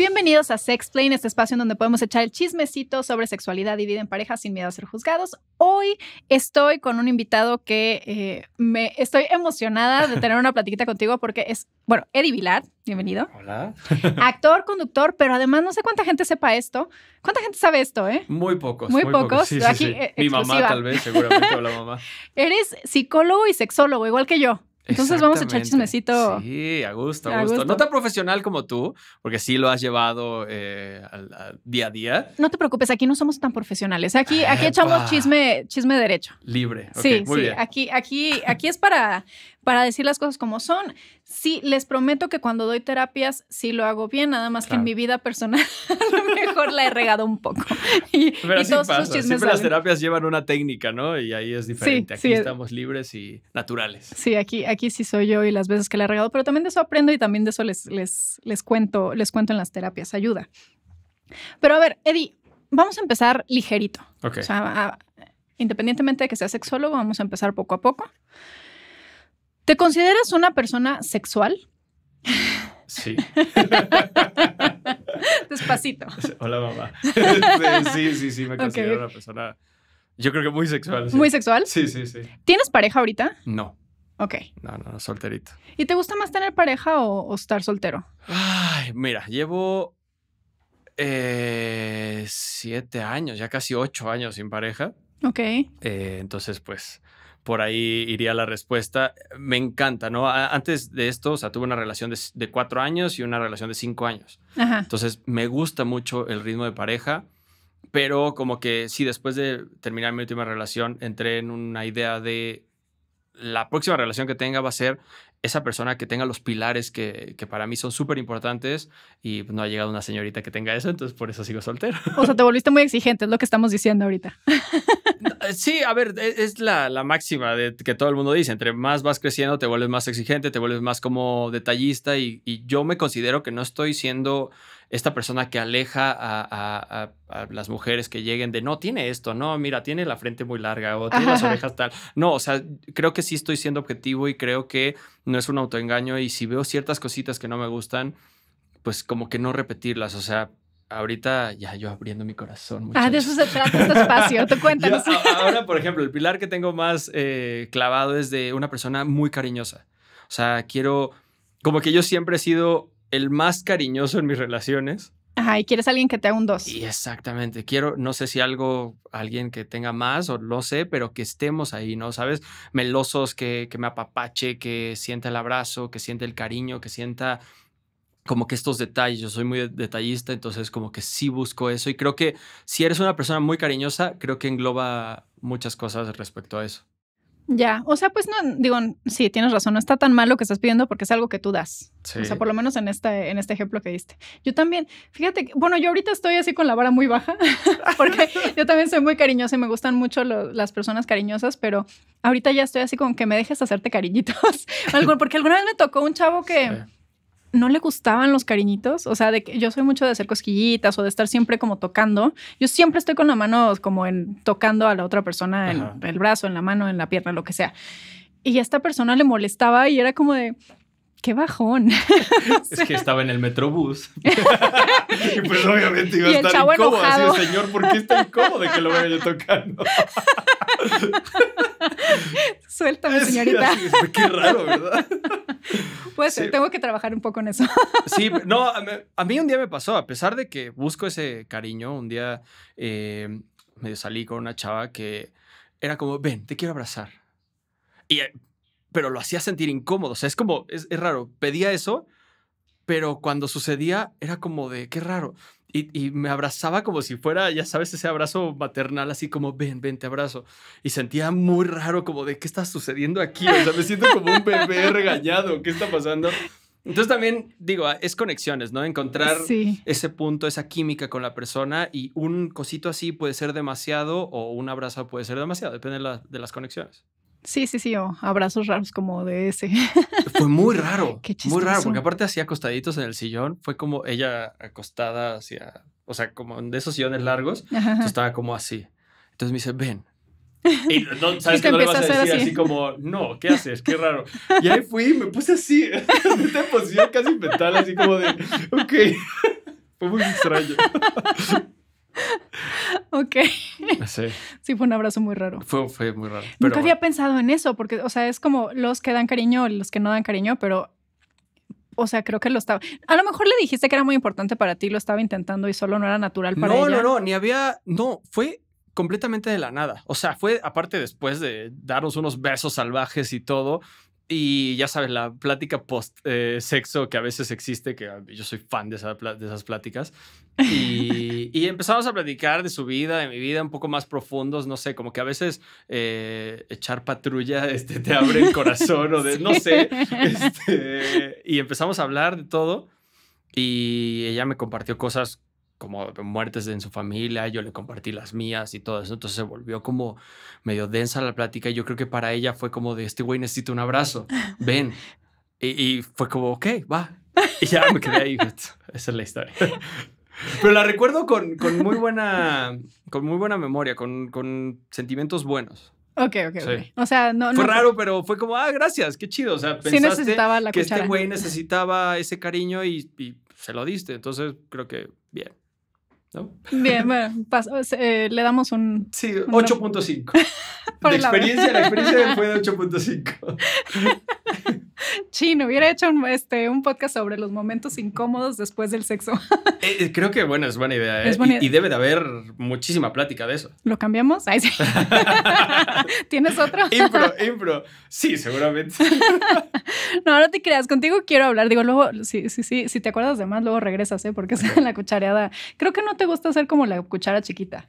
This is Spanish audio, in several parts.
Bienvenidos a Sexplain, este espacio en donde podemos echar el chismecito sobre sexualidad y vida en pareja sin miedo a ser juzgados. Hoy estoy con un invitado que eh, me estoy emocionada de tener una platiquita contigo porque es, bueno, Eddie Vilar, bienvenido. Hola. Actor, conductor, pero además no sé cuánta gente sepa esto. ¿Cuánta gente sabe esto, eh? Muy pocos. Muy, pocos. Eh, Mi mamá tal vez, seguramente, la mamá. Eres psicólogo y sexólogo, igual que yo. Entonces vamos a echar chismecito. Sí, a gusto, a gusto. No tan profesional como tú, porque sí lo has llevado eh, al, día a día. No te preocupes, aquí no somos tan profesionales. Aquí, aquí echamos chisme, chisme derecho. Libre. sí, sí. Aquí, aquí, aquí es para, para decir las cosas como son. Sí, les prometo que cuando doy terapias sí lo hago bien, nada más que en mi vida personal a lo mejor la he regado un poco. Pero Siempre las terapias llevan una técnica, ¿no? Y ahí es diferente. aquí estamos libres y naturales. Sí, aquí, aquí sí soy yo y las veces que la he regado, pero también de eso aprendo y también de eso les, les, les cuento, les cuento en las terapias, ayuda. Pero a ver, Eddie, vamos a empezar ligerito. independientemente de que sea sexólogo, vamos a empezar poco a poco. ¿Te consideras una persona sexual? Sí. Despacito. Hola, mamá. Este, sí, sí, sí, me considero una persona, yo creo que muy sexual. ¿Muy sexual? Sí, sí, sí. ¿Tienes pareja ahorita? No. Ok. No, no, solterito. ¿Y te gusta más tener pareja o, estar soltero? Ay, mira, llevo eh, siete años, ya casi ocho años sin pareja. Ok. Eh, entonces, pues, por ahí iría la respuesta. Me encanta, ¿no? Antes de esto, o sea, tuve una relación de, cuatro años y una relación de cinco años. Entonces, me gusta mucho el ritmo de pareja, pero como que sí, después de terminar mi última relación, entré en una idea de la próxima relación que tenga va a ser esa persona que tenga los pilares que, para mí son súper importantes y pues, no ha llegado una señorita que tenga eso, entonces por eso sigo soltero. O sea, te volviste muy exigente, es lo que estamos diciendo ahorita. Eh, sí, a ver, e, es la, máxima de, que todo el mundo dice, entre más vas creciendo te vuelves más exigente, te vuelves más como detallista y yo me considero que no estoy siendo esta persona que aleja a, las mujeres que lleguen de, no, tiene esto, no, mira, tiene la frente muy larga o tiene las orejas tal. No, o sea, creo que sí estoy siendo objetivo y creo que no es un autoengaño y si veo ciertas cositas que no me gustan, pues como que no repetirlas, o sea, ahorita ya yo abriendo mi corazón. Ah, de eso se trata este espacio, te cuéntanos. ahora, por ejemplo, el pilar que tengo más eh, clavado es de una persona muy cariñosa. O sea, quiero, como que yo siempre he sido el más cariñoso en mis relaciones. Ajá, y quieres alguien que te haga un dos. Y exactamente, quiero, no sé si algo, alguien que tenga más o lo sé, pero que estemos ahí, ¿no? ¿Sabes? Melosos, que, que me apapache, que sienta el abrazo, que sienta el cariño, que sienta como que estos detalles, yo soy muy detallista, entonces como que sí busco eso y creo que si eres una persona muy cariñosa, creo que engloba muchas cosas respecto a eso. Ya, o sea, pues no, digo, sí, tienes razón, no está tan mal lo que estás pidiendo porque es algo que tú das. O sea, por lo menos en este, en este ejemplo que diste. Yo también, fíjate, bueno, yo ahorita estoy así con la vara muy baja porque yo también soy muy cariñosa y me gustan mucho las personas cariñosas, pero ahorita ya estoy así como que me dejes hacerte cariñitos. porque alguna vez me tocó un chavo que no le gustaban los cariñitos, o sea, de que yo soy mucho de hacer cosquillitas o de estar siempre como tocando. Yo siempre estoy con la mano como en tocando a la otra persona en el brazo, en la mano, en la pierna, lo que sea. Y a esta persona le molestaba y era como de, qué bajón. es que estaba en el metrobús. y pues obviamente iba a estar incómodo. señor, ¿por qué está incómodo de que lo vaya yo tocando? Suéltame, señorita. qué raro, ¿verdad? Pues tengo que trabajar un poco en eso. Sí, no, a mí, un día me pasó, a pesar de que busco ese cariño, un día eh, me salí con una chava que era como, ven, te quiero abrazar. Y, eh, pero lo hacía sentir incómodo, o sea, es como, es raro, pedía eso, pero cuando sucedía era como de, qué raro. Y, me abrazaba como si fuera, ya sabes, ese abrazo maternal, así como, ven, ven, te abrazo. Y sentía muy raro, como de, ¿qué está sucediendo aquí? O sea, me siento como un bebé regañado, ¿qué está pasando? Entonces también, digo, ah, es conexiones, ¿no? Encontrar ese punto, esa química con la persona y un cosito así puede ser demasiado o un abrazo puede ser demasiado, depende de las conexiones. Sí, sí, sí, o abrazos raros como de ese. Fue muy raro. muy raro, porque aparte hacía acostaditos en el sillón, fue como ella acostada hacia, o sea, como de esos sillones largos, entonces estaba como así. Entonces me dice, ven. Y no, sabes que no le vas a decir así. así. como, no, ¿qué haces? Qué raro. Y ahí fui y me puse así, en esta posición casi mental, así como de, ok. Fue muy extraño. ok. Sí. fue un abrazo muy raro. Fue, fue muy raro. Nunca había pensado en eso, porque, o sea, es como los que dan cariño, los que no dan cariño, pero, o sea, creo que lo estaba. A lo mejor le dijiste que era muy importante para ti, lo estaba intentando y solo no era natural para ella. No, no, no, ni había. No, fue completamente de la nada. O sea, fue aparte después de darnos unos besos salvajes y todo, y ya sabes, la plática post-sexo eh, que a veces existe, que ah, yo soy fan de, esas pláticas. Y, empezamos a platicar de su vida, de mi vida, un poco más profundos, no sé, como que a veces eh, echar patrulla este, te abre el corazón o de, no sé. Este, y empezamos a hablar de todo. Y ella me compartió cosas como muertes en su familia, yo le compartí las mías y todo eso, entonces se volvió como medio densa la plática y yo creo que para ella fue como de, este güey necesita un abrazo, ven. Y, fue como, ok, va. Y ya me quedé ahí. Esa es la historia. Pero la recuerdo con, con, muy, buena, con muy buena memoria, con, con sentimientos buenos. Ok, ok, O sea, no, Fue raro, pero fue como, ah, gracias, qué chido. O sea, pensaste necesitaba la que este güey necesitaba ese cariño y, y, se lo diste. Entonces, creo que bien. ¿no? Bien, bueno, eh, le damos un... Sí, 8.5. La experiencia, la experiencia fue de 8.5. Chino, hubiera hecho un, este, un podcast sobre los momentos incómodos después del sexo. Eh, eh, creo que, bueno, es buena idea. Eh, y, debe de haber muchísima plática de eso. ¿Lo cambiamos? ¿Tienes otro? impro, impro. Sí, seguramente. no, no te creas. Contigo quiero hablar. Digo, luego, sí, sí, sí. Si te acuerdas de más, luego regresas, ¿eh? Porque es la cuchareada. Creo que no te gusta hacer como la cuchara chiquita.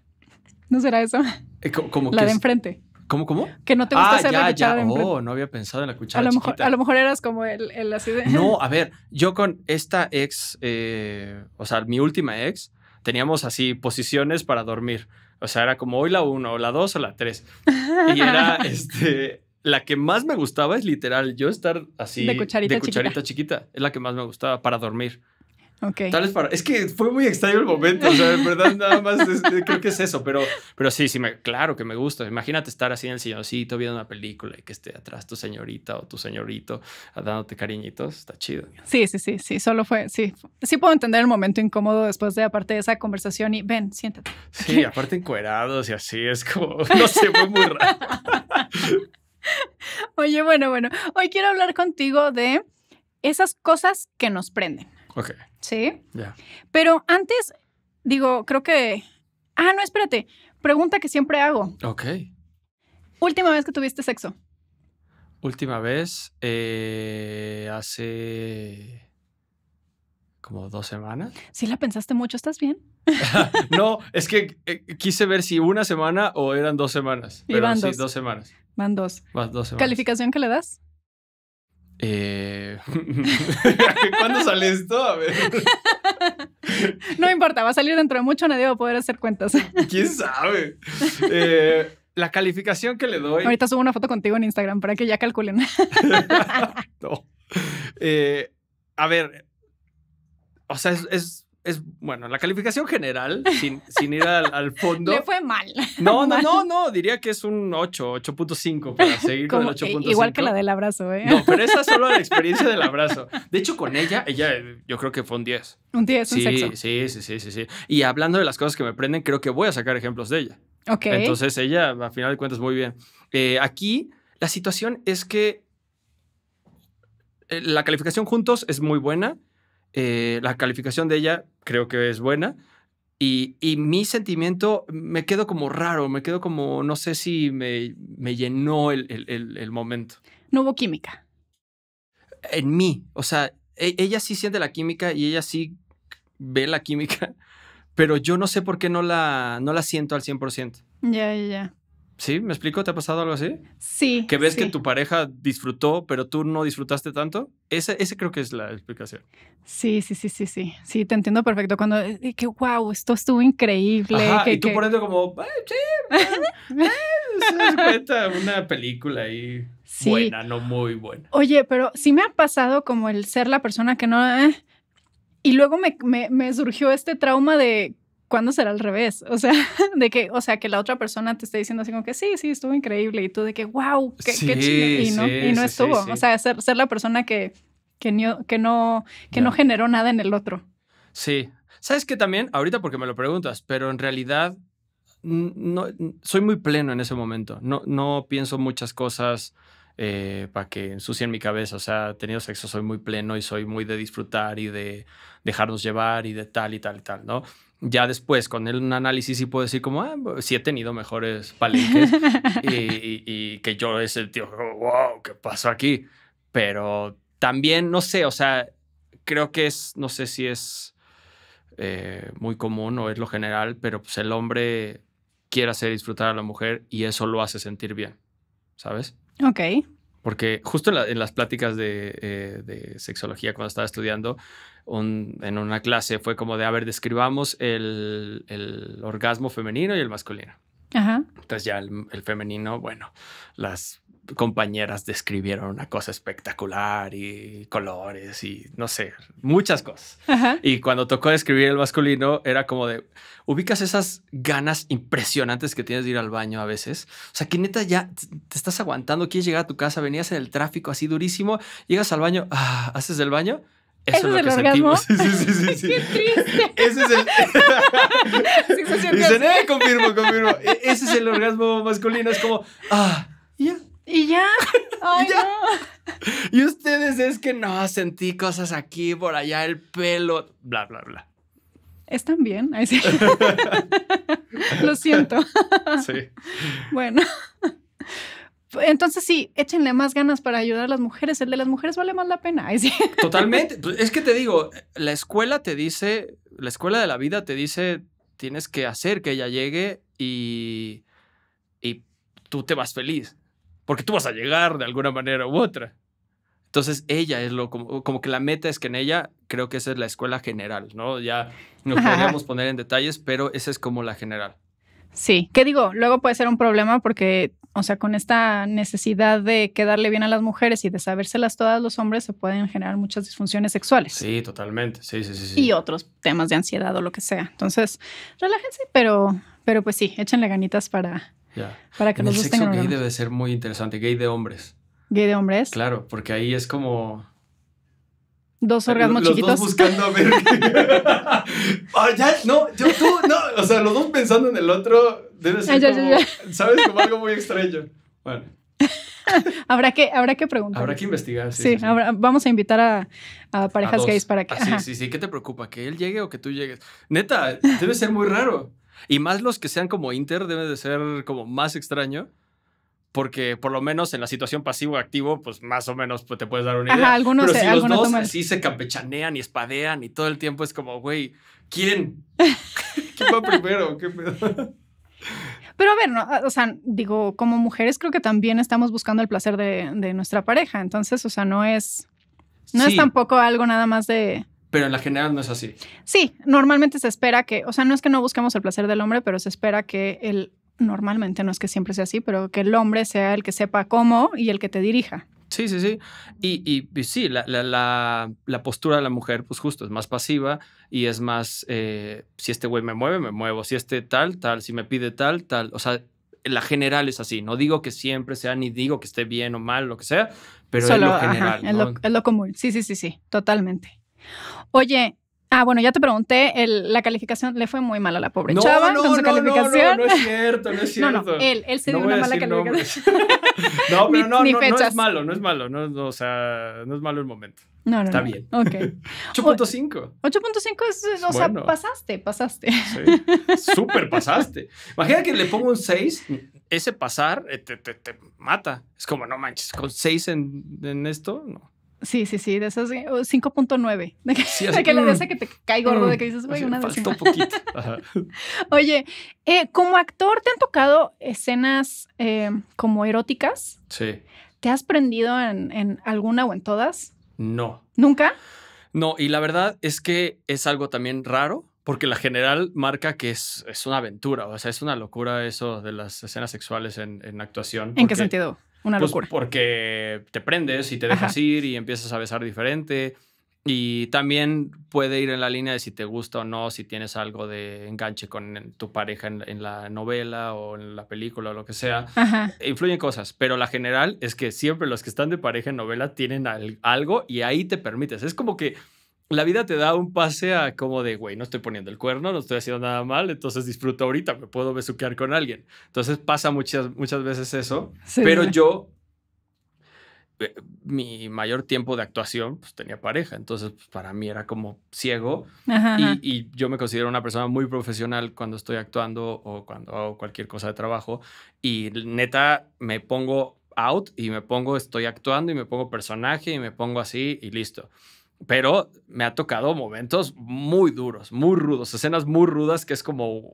¿No será eso? la de enfrente. ¿Cómo, cómo? Que no te gusta ah, hacer la cuchara Oh, no había pensado en la cuchara a lo mejor, A lo mejor eras como el, así No, a ver, yo con esta ex, eh, o sea, mi última ex, teníamos así posiciones para dormir. O sea, era como hoy la uno, o la dos, o la tres. Y era, este, la que más me gustaba es literal yo estar así... De cucharita, de cucharita chiquita. Es la que más me gustaba para dormir. Tal vez para... Es que fue muy extraño el momento, o sea, en verdad nada más eh, creo que es eso, pero, pero sí, sí, me, claro que me gusta. Imagínate estar así en el silloncito viendo una película y que esté atrás tu señorita o tu señorito ah, dándote cariñitos, está chido. Sí, sí, sí, sí, solo fue, sí, sí puedo entender el momento incómodo después de aparte de esa conversación y ven, siéntate. Sí, aparte encuerados y así, es como, no sé, fue muy raro. Oye, bueno, bueno, hoy quiero hablar contigo de esas cosas que nos prenden. Ok Sí. Ya. Pero antes, digo, creo que. Ah, no, espérate. Pregunta que siempre hago. Ok. Última vez que tuviste sexo. Última vez, eh, hace como dos semanas. Sí, la pensaste mucho, ¿estás bien? no, es que eh, quise ver si una semana o eran dos semanas. Y pero dos. semanas. Van dos. Van dos semanas. ¿Calificación que le das? Eh, ¿Cuándo sale esto? A ver. No importa, va a salir dentro de mucho, nadie va a poder hacer cuentas. ¿Quién sabe? Eh, la calificación que le doy. Ahorita subo una foto contigo en Instagram para que ya calculen. no. Eh, a ver, o sea, es es, bueno, la calificación general, sin, ir al, fondo. Le fue mal. No, no, no, no, diría que es un 8, 8.5 para seguir con el 8.5. Eh, igual que la del abrazo, ¿eh? No, pero esa es solo la experiencia del abrazo. De hecho, con ella, ella yo creo que fue un 10. Un 10, un sexo. Sí, sí, sí, sí, Y hablando de las cosas que me prenden, creo que voy a sacar ejemplos de ella. Ok. Entonces, ella, a final de cuentas, muy bien. Eh, aquí, la situación es que eh, la calificación juntos es muy buena eh, la calificación de ella creo que es buena. Y, mi sentimiento me quedo como raro, me quedo como, no sé si me, me llenó el, momento. No hubo química. En mí, o sea, e, ella sí siente la química y ella sí ve la química, pero yo no sé por qué no la, no la siento al 100%. Ya, ya, ya. ¿Sí? ¿Me explico? ¿Te ha pasado algo así? Sí. Que ves que tu pareja disfrutó, pero tú no disfrutaste tanto. Ese, ese creo que es la explicación. Sí, sí, sí, sí, sí. Sí, te entiendo perfecto. Cuando, eh, que wow, esto estuvo increíble. y tú poniendo como, sí, eh, eh una película ahí buena, no muy buena. Oye, pero sí me ha pasado como el ser la persona que no... Eh, y luego me surgió este trauma de ¿cuándo será al revés? O sea, de que, o sea, que la otra persona te esté diciendo así como que sí, sí, estuvo increíble y tú de que, wow, qué, chido. Y no, y no estuvo. o sea, ser, la persona que, que, no, que, no, generó nada en el otro. Sí. ¿Sabes que también? Ahorita porque me lo preguntas, pero en realidad no, soy muy pleno en ese momento. No, no pienso muchas cosas. Eh, para que ensucien mi cabeza. O sea, tenido sexo soy muy pleno y soy muy de disfrutar y de dejarnos llevar y de tal y tal y tal, ¿no? ya después con el análisis y puedo decir como, si ah, sí he tenido mejores palenques y, que yo es el tío, wow, ¿qué pasó aquí? Pero también, no sé, o sea, creo que es, no sé si es eh, muy común o es lo general, pero pues el hombre quiere hacer disfrutar a la mujer y eso lo hace sentir bien, ¿sabes? Ok. Porque justo en, las pláticas eh, de, sexología cuando estaba estudiando, un, en una clase fue como de, a ver, describamos el, orgasmo femenino y el masculino. Entonces ya el, femenino, bueno, las compañeras describieron una cosa espectacular y colores y no sé, muchas cosas. Y cuando tocó describir el masculino, era como de, ubicas esas ganas impresionantes que tienes de ir al baño a veces. O sea, que neta ya te estás aguantando, quieres llegar a tu casa, venías en el tráfico así durísimo, llegas al baño, ah, haces el baño. Eso, es, lo que orgasmo? sentimos. Sí, sí, sí, triste. Ese es el. Eh, confirmo, confirmo. E, ese es el orgasmo masculino. Es como, ah, ya. Y ya. Y ustedes es que no, sentí cosas aquí, por allá, el pelo, bla, bla, bla. ¿Están bien? Lo siento. sí. Bueno. Entonces sí, échenle más ganas para ayudar a las mujeres. El de las mujeres vale más la pena. Totalmente. Pues, es que te digo, la escuela te dice, la escuela de la vida te dice, tienes que hacer que ella llegue y, y tú te vas feliz porque tú vas a llegar de alguna manera u otra. Entonces ella es lo como, que la meta es que en ella creo que esa es la escuela general, ¿no? Ya nos podríamos poner en detalles, pero esa es como la general. Sí, ¿qué digo? Luego puede ser un problema porque, o sea, con esta necesidad de quedarle bien a las mujeres y de sabérselas todas los hombres se pueden generar muchas disfunciones sexuales. Sí, totalmente. Sí, sí, sí. sí. Y otros temas de ansiedad o lo que sea. Entonces, relájense, pero, pero pues sí, échenle ganitas para, para que en los el sexo gay debe ser muy interesante, gay de hombres. Gay de hombres. Claro, porque ahí es como dos orgasmos los chiquitos. Dos buscando a ver. Ah, no, yo tú, no. O sea, los dos pensando en el otro debe ser. Ah, como, ya, ya. ¿Sabes? Como algo muy extraño. Bueno. habrá que habrá que preguntar. Habrá que investigar. Sí, sí, vamos a invitar a, parejas gays para que. Ah, sí, sí, sí. ¿Qué te preocupa? ¿Que él llegue o que tú llegues? Neta, debe ser muy raro. Y más los que sean como Inter debe de ser como más extraño. Porque por lo menos en la situación pasivo-activo, pues más o menos pues, te puedes dar una idea. algunos Pero se, los dos así se campechanean y espadean y todo el tiempo es como, güey, ¿quién? ¿Quién va primero? ¿Qué Pero a ver, o sea, digo, como mujeres creo que también estamos buscando el placer de, nuestra pareja. Entonces, o sea, no es. No es tampoco algo nada más de pero en la general no es así. Sí, normalmente se espera que, o sea, no es que no busquemos el placer del hombre, pero se espera que él, normalmente no es que siempre sea así, pero que el hombre sea el que sepa cómo y el que te dirija. Sí, sí, sí. Y, y, sí, la, postura de la mujer, pues justo, es más pasiva y es más, eh, si este güey me mueve, me muevo, si este tal, tal, si me pide tal, tal. O sea, la general es así. No digo que siempre sea, ni digo que esté bien o mal, lo que sea, pero en lo general. es, lo, común. Sí, sí, sí, sí, totalmente. Oye, Ah, bueno, ya te pregunté, el, la calificación le fue muy mala a la pobre chava no, con su no, calificación. No, no, no es cierto, no es cierto. No, él, él se dio una mala calificación. no, pero no, no, es malo, no es malo, no, o sea, no es malo el momento. No, no, Está bien. Ok. 8.5. 8.5 es, o sea, pasaste, pasaste. Sí. Súper pasaste. Imagina que le pongo un 6, ese pasar eh, te, te, te mata. Es como, no manches, con 6 en, en esto, no. Sí, sí, sí, de esos 5.9. De que, que le des que te cae gordo, de que dices, güey, una décima. poquito. Oye, eh, como actor, ¿te han tocado escenas eh, como eróticas? Sí. ¿Te has prendido en, alguna o en todas? No. ¿Nunca? No, y la verdad es que es algo también raro, porque la general marca que es, una aventura, o sea, es una locura eso de las escenas sexuales en, en actuación. ¿En qué sentido? Una pues Porque te prendes y te dejas ir y empiezas a besar diferente. Y también puede ir en la línea de si te gusta o no, si tienes algo de enganche con tu pareja en, la novela o en la película o lo que sea. Influyen cosas, pero la general es que siempre los que están de pareja en novela tienen algo y ahí te permites. Es como que la vida te da un pase a como de, güey, no estoy poniendo el cuerno, no estoy haciendo nada mal, entonces disfruto ahorita, me puedo besuquear con alguien. Entonces pasa muchas, muchas veces eso, pero yo, eh, mi mayor tiempo de actuación, pues tenía pareja, entonces pues, para mí era como ciego y, y, yo me considero una persona muy profesional cuando estoy actuando o cuando hago cualquier cosa de trabajo y neta me pongo out y me pongo, estoy actuando y me pongo personaje y me pongo así y listo. Pero me ha tocado momentos muy duros, muy rudos, escenas muy rudas que es como...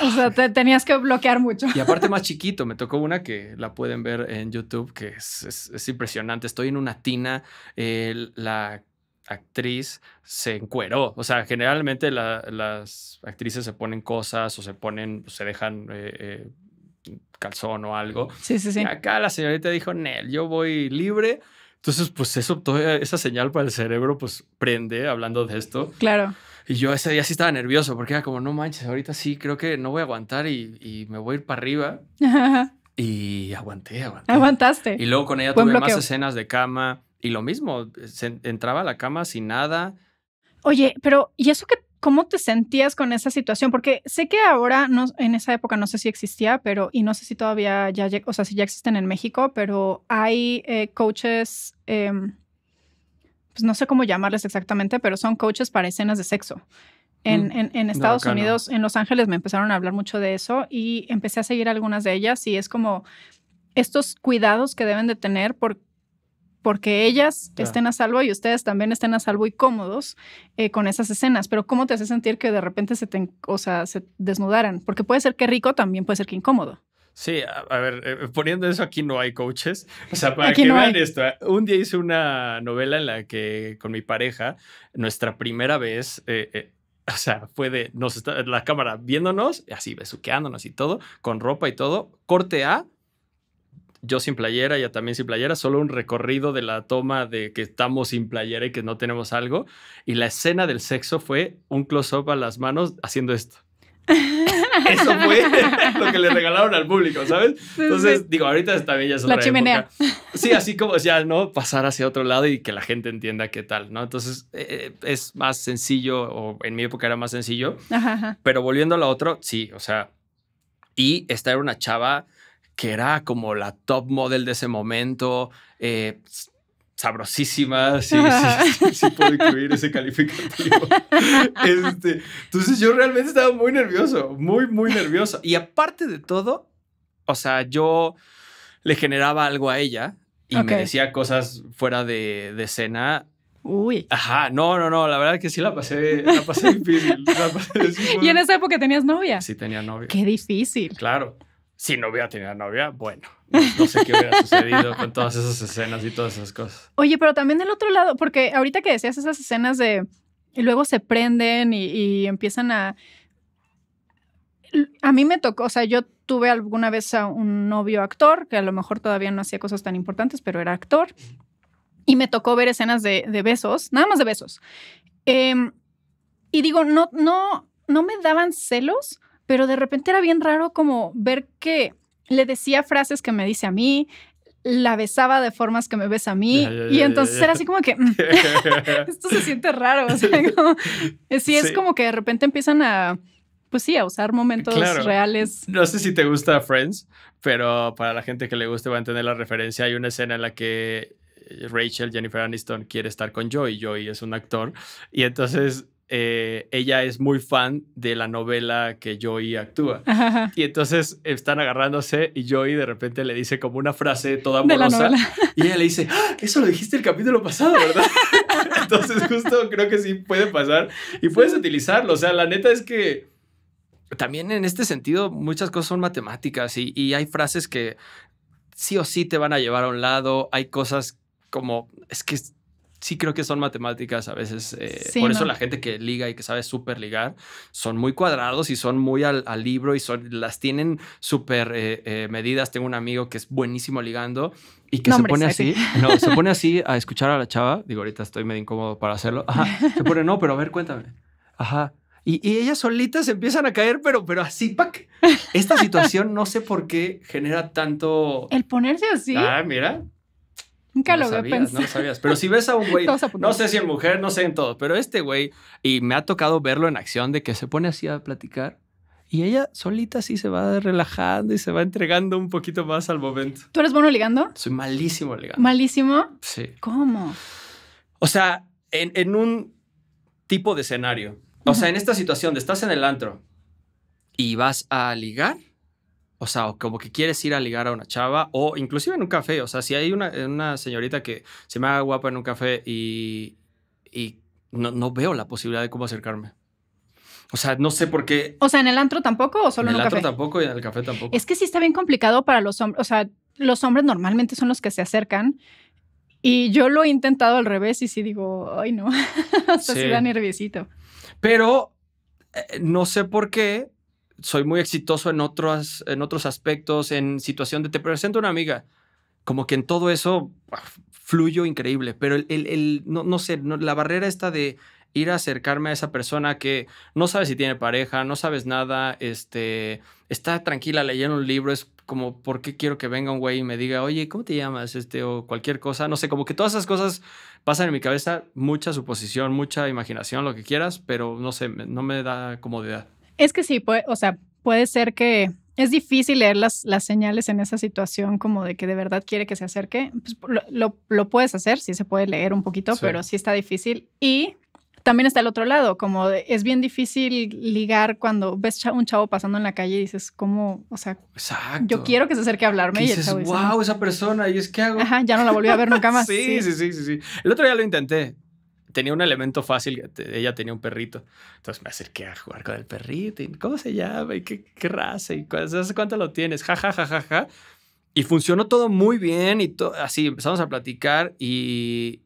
O sea, te tenías que bloquear mucho. Y aparte más chiquito, me tocó una que la pueden ver en YouTube, que es, impresionante. Estoy en una tina, la actriz se encueró. O sea, generalmente las actrices se ponen cosas o se ponen, se dejan eh, eh, calzón o algo. Sí, sí, sí. acá la señorita dijo, Nel, yo voy libre entonces, pues eso, toda esa señal para el cerebro, pues prende hablando de esto. Claro. Y yo ese día sí estaba nervioso porque era como, no manches, ahorita sí creo que no voy a aguantar y, me voy a ir para arriba. y aguanté, aguanté. Aguantaste. Y luego con ella tuve más escenas de cama y lo mismo, entraba a la cama sin nada. Oye, pero ¿y eso que ¿Cómo te sentías con esa situación? Porque sé que ahora, en esa época no sé si existía, pero, y no sé si todavía ya, o sea, si ya existen en México, pero hay eh, coaches, em, pues no sé cómo llamarles exactamente, pero son coaches para escenas de sexo. En, mm, Estados Unidos, en Los Ángeles, me empezaron a hablar mucho de eso y empecé a seguir algunas de ellas y es como estos cuidados que deben de tener porque porque ellas estén a salvo y ustedes también estén a salvo y cómodos eh, con esas escenas. Pero ¿cómo te hace sentir que de repente se o se desnudaran? Porque puede ser que rico, también puede ser que incómodo. Sí, a, ver, eh, poniendo eso aquí no hay coaches. O sea, para que vean esto, ¿eh? un día hice una novela en la que con mi pareja, nuestra primera vez... o sea, fue de nos está, la cámara viéndonos, así besuqueándonos y todo, con ropa y todo. Corte A, yo sin playera, ella también sin playera, solo un recorrido de la toma de que estamos sin playera y que no tenemos algo. Y la escena del sexo fue un close-up a las manos haciendo esto. Eso fue lo que le regalaron al público, ¿sabes? Entonces, digo, ahorita también ya es La chimenea. Sí, así como ya, ¿no? Pasar hacia otro lado y que la gente entienda qué tal, ¿no? Entonces, eh, eh, es más sencillo, o en mi época era más sencillo. Pero volviendo a lo otro, sí, o sea, y esta era una chava que era como la top model de ese momento, eh, sabrosísima, si puedo incluir ese calificativo. Este, entonces yo realmente estaba muy nervioso, muy, muy nervioso. Y aparte de todo, o sea, yo le generaba algo a ella y me decía cosas fuera de, escena Uy. Ajá, no, no, no, la verdad es que sí la pasé, La pasé difícil. ¿Y en esa época tenías novia? Sí, tenía novia. Qué difícil. Claro si no hubiera tenido novia, bueno, no sé qué hubiera sucedido con todas esas escenas y todas esas cosas. Oye, pero también del otro lado, porque ahorita que decías esas escenas de y luego se prenden y, empiezan a... A mí me tocó, o sea, yo tuve alguna vez a un novio actor, que a lo mejor todavía no hacía cosas tan importantes, pero era actor, y me tocó ver escenas de, besos, nada más de besos. Em, y digo, no, no, no me daban celos, pero de repente era bien raro como ver que le decía frases que me dice a mí, la besaba de formas que me besa a mí. y entonces era así como que, mm". esto se siente raro. así eh, es como que de repente empiezan a, pues sí, a usar momentos reales. No sé si te gusta Friends, pero para la gente que le guste va a entender la referencia. Hay una escena en la que eh, Rachel, Jennifer Aniston, quiere estar con Joey. Joey es un actor. Y entonces eh, ella es muy fan de la novela que Joey actúa. Y entonces están agarrándose y Joey de repente le dice como una frase toda amorosa. Y ella le dice, ah, eso lo dijiste el capítulo pasado, ¿verdad? entonces justo creo que sí puede pasar y puedes utilizarlo. O sea, la neta es que también en este sentido muchas cosas son matemáticas y, y hay frases que sí o sí te van a llevar a un lado. Hay cosas como, es que sí creo que son matemáticas a veces. Eh, por eso la gente que liga y que sabe súper ligar son muy cuadrados y son muy al, libro y son, las tienen súper eh, eh, medidas. Tengo un amigo que es buenísimo ligando y que se pone así. No, se pone así a escuchar a la chava. Digo, ahorita estoy medio incómodo para hacerlo. Ajá, se pone, no, pero a ver, cuéntame. Ajá. Y, y, ellas solitas empiezan a caer, pero, pero así, pac. Esta situación no sé por qué genera tanto. El ponerse así. Ah, mira. Nunca lo, sabías, No lo sabías. Pero si ves a un güey, no sé si en mujer, no sé en todo, pero este güey, y me ha tocado verlo en acción de que se pone así a platicar y ella solita así se va relajando y se va entregando un poquito más al momento. ¿Tú eres bueno ligando? Soy malísimo ligando. ¿Malísimo? Sí. ¿Cómo? O sea, en, en un tipo de escenario. O sea, en esta situación de estás en el antro y vas a ligar o sea, como que quieres ir a ligar a una chava o inclusive en un café. O sea, si hay una, señorita que se me haga guapa en un café y, no, veo la posibilidad de cómo acercarme. O sea, no sé por qué. O sea, en el antro tampoco o solo en, un café. En el antro tampoco y en el café tampoco. Es que sí está bien complicado para los hombres. O sea, los hombres normalmente son los que se acercan. Y yo lo he intentado al revés y sí digo, ay no, hasta se da nerviosito. Pero eh, no sé por qué soy muy exitoso en otros, en otros aspectos, en situación de te presento una amiga. Como que en todo eso fluyo increíble, pero el, no, sé, la barrera está de ir a acercarme a esa persona que no sabes si tiene pareja, no sabes nada, este, está tranquila leyendo un libro, es como, ¿por qué quiero que venga un güey y me diga, oye, ¿cómo te llamas? Este, o cualquier cosa, no sé, como que todas esas cosas pasan en mi cabeza, mucha suposición, mucha imaginación, lo que quieras, pero no sé, no me da comodidad. Es que sí, o sea, puede ser que es difícil leer las, señales en esa situación como de que de verdad quiere que se acerque. Pues, lo, puedes hacer, sí se puede leer un poquito, pero sí está difícil. Y también está el otro lado, como es bien difícil ligar cuando ves un chavo pasando en la calle y dices, ¿cómo? O sea, yo quiero que se acerque a hablarme. y dices, wow, esa persona, ¿y es que hago? Ajá, ya no la volví a ver nunca más. sí, sí, sí, sí, sí. El otro día lo intenté, tenía un elemento fácil, ella tenía un perrito. Entonces me acerqué a jugar con el perrito, y cómo se llama, y qué, qué raza, y cuánto, cuánto lo tienes, ja, ja, Y funcionó todo muy bien, y así empezamos a platicar, y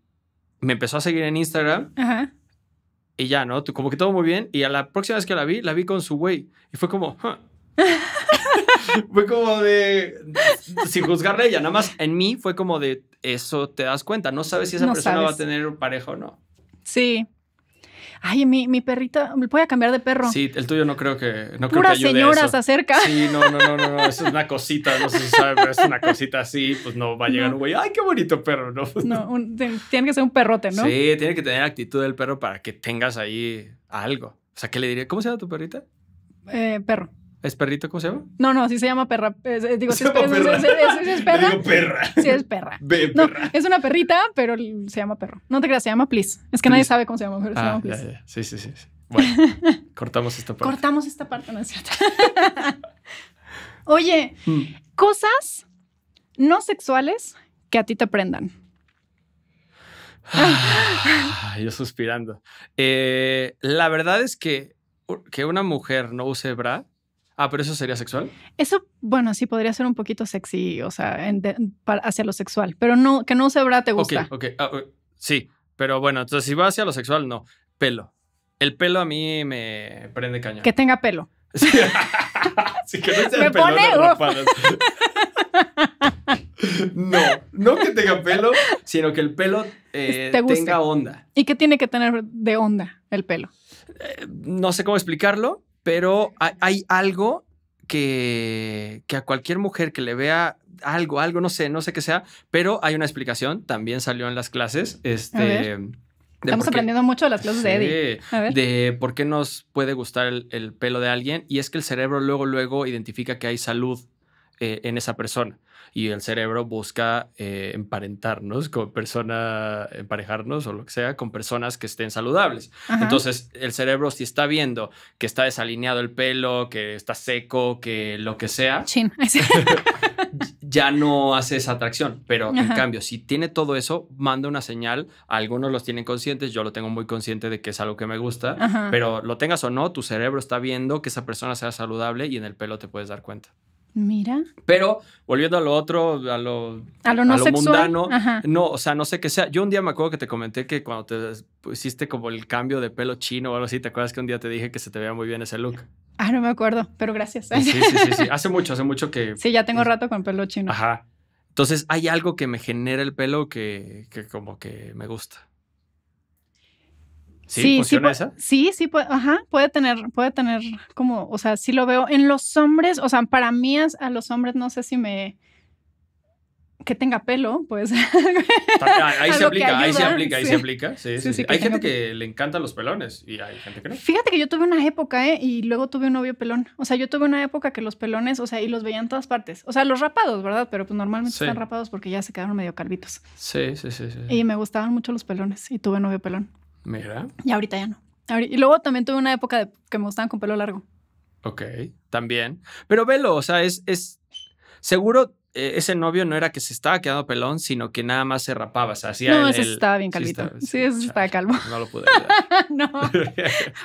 me empezó a seguir en Instagram. Ajá. Y ya, ¿no? Como que todo muy bien. Y a la próxima vez que la vi, la vi con su güey. Y fue como, fue como de, sin juzgarle ella, nada más en mí fue como de, eso te das cuenta, no sabes si esa persona va a tener parejo o no. Sí. Ay, mi, mi perrita, voy a cambiar de perro. Sí, el tuyo no creo que no creo que acerca. Sí, no, no, no, no, es una cosita, no sé sabe, pero es una cosita así, pues no va a llegar un güey, ay, qué bonito perro, ¿no? No, tiene que ser un perrote, ¿no? Sí, tiene que tener actitud del perro para que tengas ahí algo. O sea, ¿qué le diría? ¿Cómo se llama tu perrita? Eh, perro. ¿Es perrito cómo se llama? No, no, sí se llama perra. Eh, digo, sí es, perra. Sí, sí, es perra. Digo perra. Sí es perra. No, es una perrita, pero se llama perro. No te creas, se llama Please. Es que nadie sabe cómo se llama, pero se ah, llama Please. Ya, ya. Sí, sí, sí. Bueno, cortamos esta parte. Cortamos esta parte, no es cierto. Oye, hmm. cosas no sexuales que a ti te aprendan. Yo suspirando. Eh, la verdad es que que una mujer no use bra Ah, pero eso sería sexual. Eso, bueno, sí podría ser un poquito sexy, o sea, hacia lo sexual, pero no, que no se verá te gusta. Ok, ok, ah, eh, sí, pero bueno, entonces si va hacia lo sexual, no. Pelo. El pelo a mí me prende caña. Que tenga pelo. Sí, que no sea me pone. No, no que tenga pelo, sino que el pelo eh, tenga onda. ¿Y qué tiene que tener de onda el pelo? Eh, no sé cómo explicarlo, pero hay, algo que, a cualquier mujer que le vea algo, algo, no sé, no sé qué sea, pero hay una explicación, también salió en las clases, este... Estamos aprendiendo mucho de las clases de Eddie. De por qué nos puede gustar el, pelo de alguien y es que el cerebro luego, luego identifica que hay salud eh, en esa persona y el cerebro busca eh, emparentarnos con personas emparejarnos o lo que sea con personas que estén saludables. Entonces, el cerebro si está viendo que está desalineado el pelo, que está seco, que lo que sea, ya no hace esa atracción. Pero en cambio, si tiene todo eso, manda una señal. Algunos los tienen conscientes, yo lo tengo muy consciente de que es algo que me gusta, pero lo tengas o no, tu cerebro está viendo que esa persona sea saludable y en el pelo te puedes dar cuenta. Mira. Pero volviendo a lo otro, a lo, a lo, no mundano, no, o sea, no sé qué sea. Yo un día me acuerdo que te comenté que cuando te hiciste como el cambio de pelo chino o algo así, ¿te acuerdas que un día te dije que se te veía muy bien ese look? Ah, no me acuerdo, pero gracias. Sí, sí, sí, sí. Hace mucho, hace mucho que. Sí, ya tengo rato con pelo chino. Ajá. Entonces hay algo que me genera el pelo que, que como que me gusta. ¿Sí, sí funciona sí, Sí, puede, ajá, puede tener, puede tener como, o sea, sí lo veo en los hombres, o sea, para mí a los hombres no sé si me que tenga pelo, pues. ahí se aplica, ahí se aplica, ahí se aplica. Sí, sí, hay gente que le encantan los pelones y hay gente que no. Fíjate que yo tuve una época, ¿eh? Y luego tuve un novio pelón. O sea, yo tuve una época que los pelones, o sea, y los veía en todas partes. O sea, los rapados, ¿verdad? Pero pues normalmente están rapados porque ya se quedaron medio calvitos. Sí, sí, sí, sí. Y me gustaban mucho los pelones y tuve novio pelón. Mira. Y ahorita ya no. Y luego también tuve una época de que me gustaban con pelo largo. Ok, también. Pero velo, o sea, es, es seguro e, ese novio no era que se estaba quedando pelón, sino que nada más se rapaba. O hacía no, ese estaba bien calvito. Sí, estaba, estaba calvo. No lo pude no.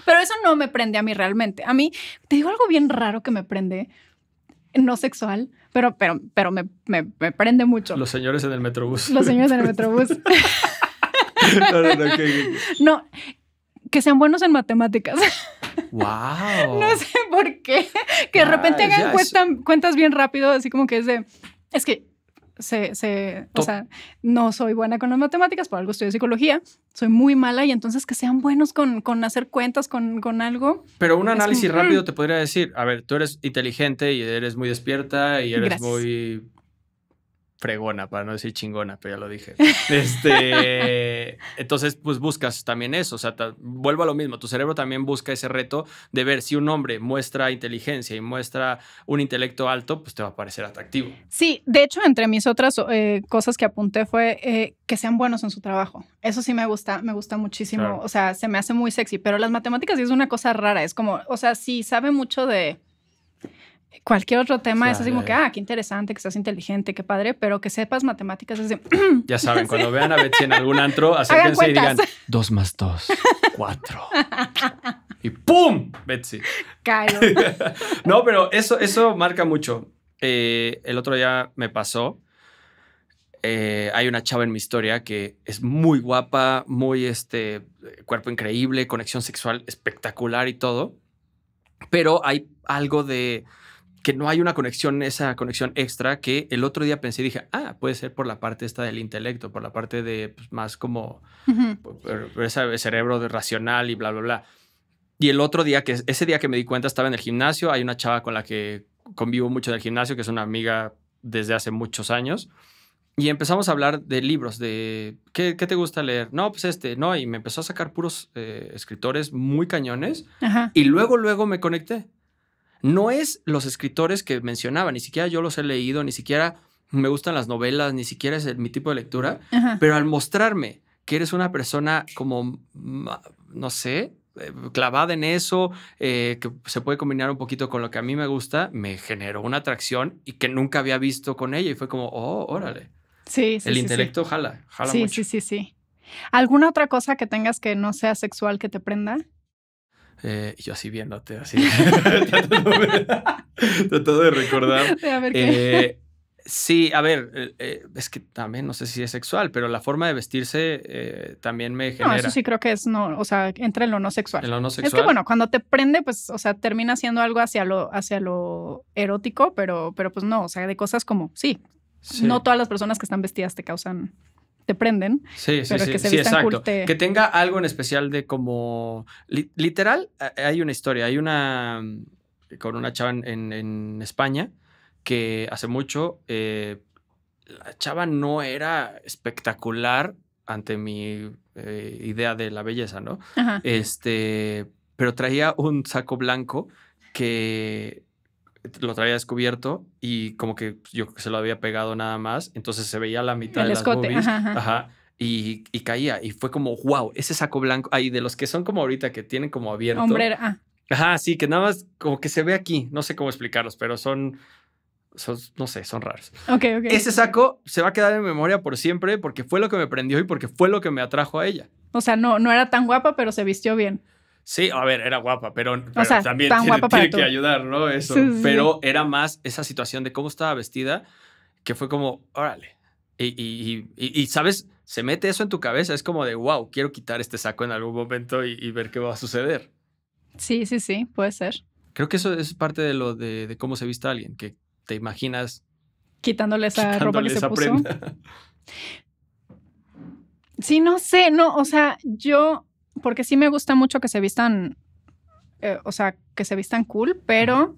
Pero eso no me prende a mí realmente. A mí, te digo algo bien raro que me prende, no sexual, pero, pero, pero me, me prende mucho. Los señores en el metrobús. Los señores en el metrobús. No, Que... sean buenos en matemáticas. ¡Wow! No sé por qué. Que de repente ah, hagan cuentas bien rápido, así como que es de. Es que se, o sea, no soy buena con las matemáticas, por algo estudio psicología, soy muy mala y entonces que sean buenos con, hacer cuentas, con, algo. Pero un análisis mm". rápido te podría decir, a ver, tú eres inteligente y eres muy despierta y eres muy fregona, para no decir chingona, pero ya lo dije. Este, entonces, pues buscas también eso, o sea, vuelvo a lo mismo, tu cerebro también busca ese reto de ver si un hombre muestra inteligencia y muestra un intelecto alto, pues te va a parecer atractivo. Sí, de hecho, entre mis otras eh, cosas que apunté fue eh, que sean buenos en su trabajo. Eso sí me gusta, me gusta muchísimo, o sea, se me hace muy sexy, pero las matemáticas es una cosa rara, es como, o sea, si sabe mucho de cualquier otro tema es así como que, ah, qué interesante, que estás inteligente, qué padre, pero que sepas matemáticas es ya saben, cuando vean a Betsy en algún antro, acérquense y digan, dos más dos, cuatro. y ¡pum! Betsy. no, pero eso, eso marca mucho. Eh, el otro día me pasó. Eh, hay una chava en mi historia que es muy guapa, muy este cuerpo increíble, conexión sexual espectacular y todo. Pero hay algo de que no hay una conexión, esa conexión extra que el otro día pensé y dije, ah, puede ser por la parte esta del intelecto, por la parte de pues, más como ese cerebro racional y bla, bla, bla. Y el otro día, que ese día que me di cuenta, estaba en el gimnasio, hay una chava con la que convivo mucho en el gimnasio, que es una amiga desde hace muchos años, y empezamos a hablar de libros, de qué, te gusta leer. No, pues este, no, y me empezó a sacar puros eh, escritores muy cañones, y luego, luego me conecté. No es los escritores que mencionaba, ni siquiera yo los he leído, ni siquiera me gustan las novelas, ni siquiera es mi tipo de lectura, pero al mostrarme que eres una persona como, no sé, eh, clavada en eso, eh, que se puede combinar un poquito con lo que a mí me gusta, me generó una atracción y que nunca había visto con ella y fue como, oh, órale. Sí, sí. El intelecto jala, jala sí, mucho. Sí, sí, sí. ¿Alguna otra cosa que tengas que no sea sexual que te prenda? Eh, yo así viéndote, así. tratando, de, recordar. Eh, sí, a ver, eh, es que también no sé si es sexual, pero la forma de vestirse también me genera. No, eso sí creo que es no, o sea, entra en lo no sexual. En lo no sexual. Es que bueno, cuando te prende, pues, o sea, termina siendo algo hacia lo, hacia lo erótico, pero, pero pues no, o sea, de cosas como, sí. no todas las personas que están vestidas te causan prenden. Sí, sí, sí, que sí, exacto. Que tenga algo en especial de como... literal, hay una historia, hay una... Mm, con una chava en, España que hace mucho... Eh, la chava no era espectacular ante mi eh, idea de la belleza, ¿no? Este, pero traía un saco blanco que lo traía descubierto y como que pues, yo se lo había pegado nada más, entonces se veía la mitad de escote. las ajá, y, caía y fue como, wow, ese saco blanco, ahí de los que son como ahorita que tienen como abierto. Hombrera. Ah. Ajá, sí, que nada más como que se ve aquí, no sé cómo explicarlos, pero son, no sé, son raros. Okay, okay. Ese saco se va a quedar en memoria por siempre porque fue lo que me prendió y porque fue lo que me atrajo a ella. O sea, no, no era tan guapa, pero se vistió bien. Sí, a ver, era guapa, pero, también tiene, que ayudar, ¿no? Eso. Pero era más esa situación de cómo estaba vestida, que fue como, órale. Y, ¿sabes? Se mete eso en tu cabeza, es como de, wow, quiero quitar este saco en algún momento y, ver qué va a suceder. Sí, sí, sí, puede ser. Creo que eso es parte de lo de, cómo se viste alguien, que te imaginas quitándole esa ropa que se puso. Sí, no sé, no, o sea, yo porque sí me gusta mucho que se vistan, eh, o sea, que se vistan cool, pero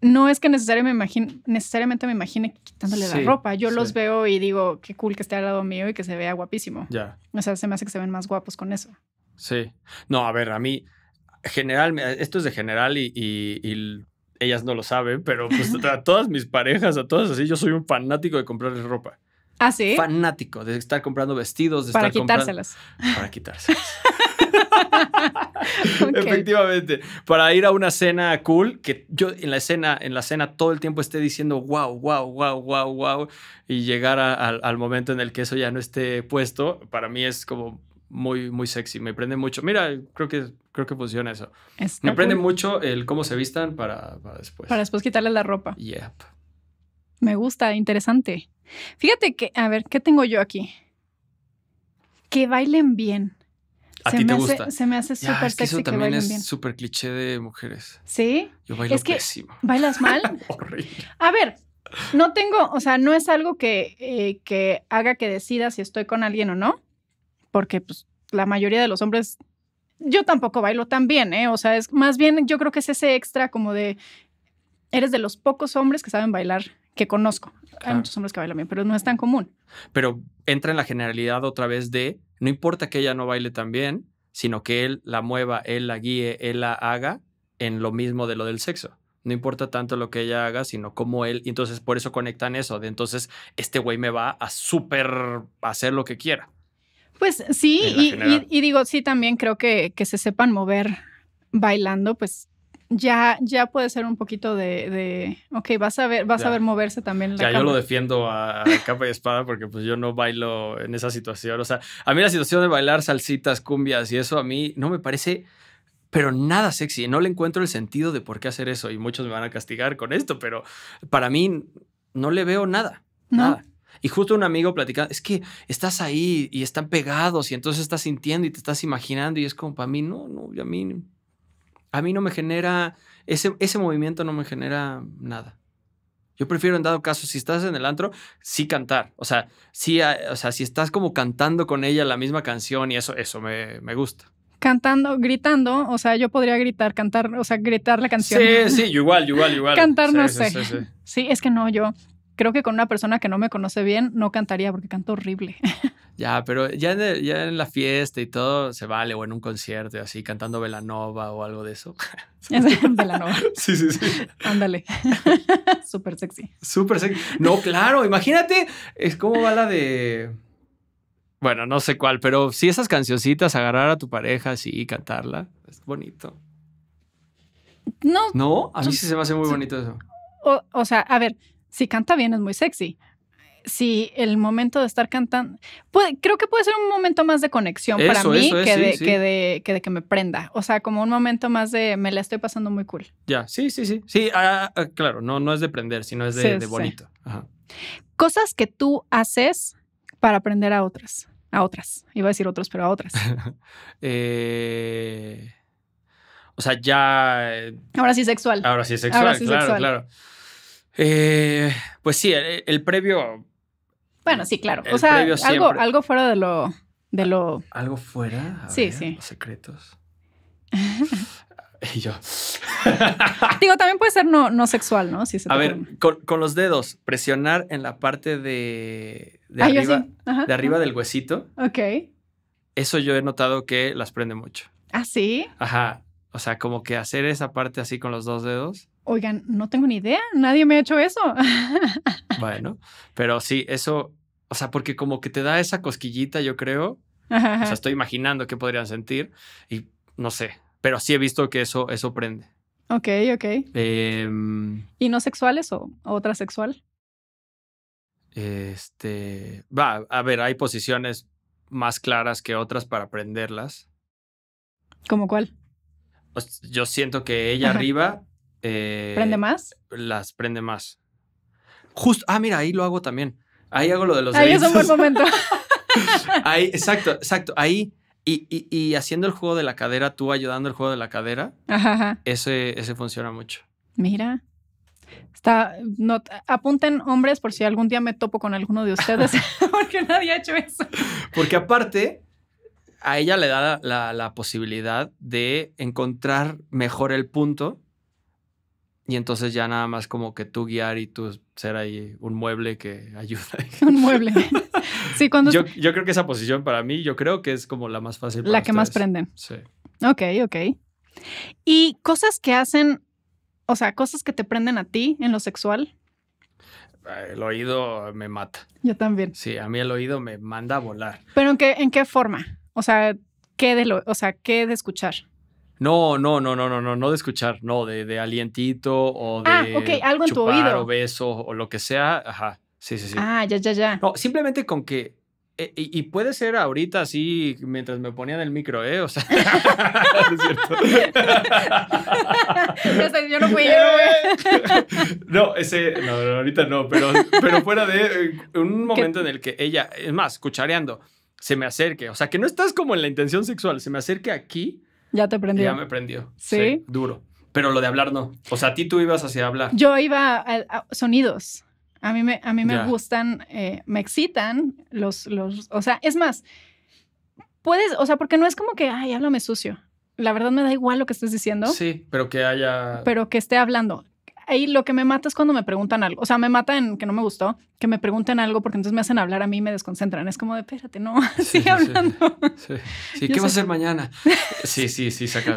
no es que necesariamente me imagine, necesariamente me imagine quitándole la ropa. Yo los veo y digo, qué cool que esté al lado mío y que se vea guapísimo. Ya. O sea, se me hace que se ven más guapos con eso. Sí. No, a ver, a mí, general, esto es de general y, ellas no lo saben, pero pues a todas mis parejas, a todas así, yo soy un fanático de comprarles ropa. ¿Ah, sí? Fanático de estar comprando vestidos, para quitárselas. Para quitárselas. Efectivamente. Para ir a una cena cool, que yo en la escena en la cena todo el tiempo esté diciendo wow, wow, wow, wow, wow, y llegar al momento en el que eso ya no esté puesto, para mí es como muy, muy sexy. Me prende mucho. Mira, creo que, creo que funciona eso. Me prende mucho el cómo se vistan para, para después. Para después quitarle la ropa. Yep. Me gusta, interesante. Fíjate que, a ver, ¿qué tengo yo aquí? Que bailen bien. A ti te gusta. Se me hace súper es Eso también es súper cliché de mujeres. Sí. Yo bailo es que ¿Bailas mal? Horrible. A ver, no tengo, o sea, no es algo que, eh, que haga que decida si estoy con alguien o no, porque pues la mayoría de los hombres, yo tampoco bailo tan bien, ¿eh? O sea, es más bien, yo creo que es ese extra como de, eres de los pocos hombres que saben bailar, que conozco. Hay muchos hombres que bailan bien, pero no es tan común. Pero entra en la generalidad otra vez de no importa que ella no baile tan bien, sino que él la mueva, él la guíe, él la haga en lo mismo de lo del sexo. No importa tanto lo que ella haga, sino cómo él. entonces por eso conectan eso de entonces este güey me va a súper hacer lo que quiera. Pues sí, y, digo, sí, también creo que, que se sepan mover bailando, pues ya, puede ser un poquito de, ok, vas a ver, vas a ver moverse también. ya, yo lo defiendo a, capa y espada porque pues yo no bailo en esa situación. O sea, a mí la situación de bailar salsitas, cumbias y eso a mí no me parece, pero nada sexy. No le encuentro el sentido de por qué hacer eso y muchos me van a castigar con esto, pero para mí no le veo nada, nada. Y justo un amigo platicando, es que estás ahí y están pegados y entonces estás sintiendo y te estás imaginando y es como para mí, no, no, a mí a mí no me genera, ese, ese movimiento no me genera nada. Yo prefiero, en dado caso, si estás en el antro, sí cantar. O sea, ah, sea, si estás como cantando con ella la misma canción y eso, eso me, gusta. Cantando, gritando, o sea, yo podría gritar, cantar, o sea, gritar la canción. Sí, sí, igual, igual, igual. cantar, no sé. sí, es que no, yo creo que con una persona que no me conoce bien no cantaría porque canto horrible. Ya, pero ya en, la fiesta y todo se vale, o en un concierto, así, cantando Velanova o algo de eso. Velanova. sí, sí, sí. Ándale. Súper sexy. Súper sexy. No, claro, imagínate, es como va la de. Bueno, no sé cuál, pero sí esas cancioncitas, agarrar a tu pareja así y cantarla, es bonito. No. No, a mí sí se me hace muy bonito eso. o sea, a ver, si canta bien es muy sexy Sí, el momento de estar cantando, creo que puede ser un momento más de conexión para mí que, de, Que, me prenda. O sea, como un momento más de me la estoy pasando muy cool. Ya, sí, sí, sí. Sí, ah, ah, ah, claro, no, no es de prender, sino es de, bonito. Cosas que tú haces para aprender a otras. A otras. Iba a decir otros, pero a otras. Eh, o sea, ya. Eh, ahora sí sexual. Ahora sí sexual, claro, claro. Eh, pues sí, el, previo bueno, sí, claro. o sea, algo, algo fuera de lo, de lo. ¿Algo fuera? sí, Los secretos. y yo. Digo, también puede ser no, no sexual, ¿no? a ver, con, los dedos, presionar en la parte de, de ah, arriba, de arriba del huesito. Ok. Eso yo he notado que las prende mucho. ¿Ah, sí? Ajá. O sea, como que hacer esa parte así con los dos dedos. Oigan, no tengo ni idea, nadie me ha hecho eso. bueno, pero sí, eso o sea, porque como que te da esa cosquillita, yo creo. O sea, estoy imaginando qué podrían sentir y no sé, pero sí he visto que eso, eso prende. Ok, ok. Em, ¿Y no sexuales o, otra sexual? Este, va, a ver, hay posiciones más claras que otras para aprenderlas. ¿Cómo cuál? Pues, yo siento que ella arriba... Eh, ¿Prende más? Las prende más. Justo, ah, mira, ahí lo hago también. Ahí hago lo de los Ahí es un buen momento. ahí, exacto, exacto. Ahí, y, haciendo el juego de la cadera, tú ayudando el juego de la cadera, ajá, Ese, ese funciona mucho. Mira. Está, no, apunten hombres por si algún día me topo con alguno de ustedes, porque nadie ha hecho eso. Porque aparte, a ella le da la, posibilidad de encontrar mejor el punto y entonces ya nada más como que tú guiar y tus ser ahí un mueble que ayuda. Un mueble. cuando... Yo, yo, creo que esa posición para mí, yo creo que es como la más fácil. Para la que más prenden. Sí. Ok, ok. Y cosas que hacen, o sea, cosas que te prenden a ti en lo sexual. Eh, el oído me mata. Yo también. Sí, a mí el oído me manda a volar. ¿Pero en qué, en qué forma? O sea, ¿qué de, lo, o sea, ¿qué de escuchar? No, no, no, no, no, no, no de escuchar, no, de, de alientito o ah, de ah, algo en tu oído. o beso o lo que sea, ajá, sí, sí, sí. Ah, ya, ya, ya. No, simplemente con que eh, y, puede ser ahorita así mientras me ponían el micro, ¿eh? O sea, es cierto. yo no fui yo. no, ese, no, ahorita no, pero, pero fuera de eh, un momento en el que ella, es más, cuchareando, se me acerque, o sea, que no estás como en la intención sexual, se me acerque aquí ya te prendió. Ya me prendió. ¿Sí? Duro. Pero lo de hablar no. O sea, a ti tú ibas hacia hablar. Yo iba a, sonidos. A mí me, a mí me gustan, eh, me excitan los, los, o sea, es más, puedes, o sea, porque no es como que, ay, háblame sucio. La verdad me da igual lo que estés diciendo. Sí, pero que haya... Pero que esté hablando ahí lo que me mata es cuando me preguntan algo. O sea, me mata en que no me gustó, que me pregunten algo porque entonces me hacen hablar a mí y me desconcentran. Es como de, espérate, no, sí, sigue hablando. Sí, ¿qué vas a hacer mañana? sí, sí, sí, saca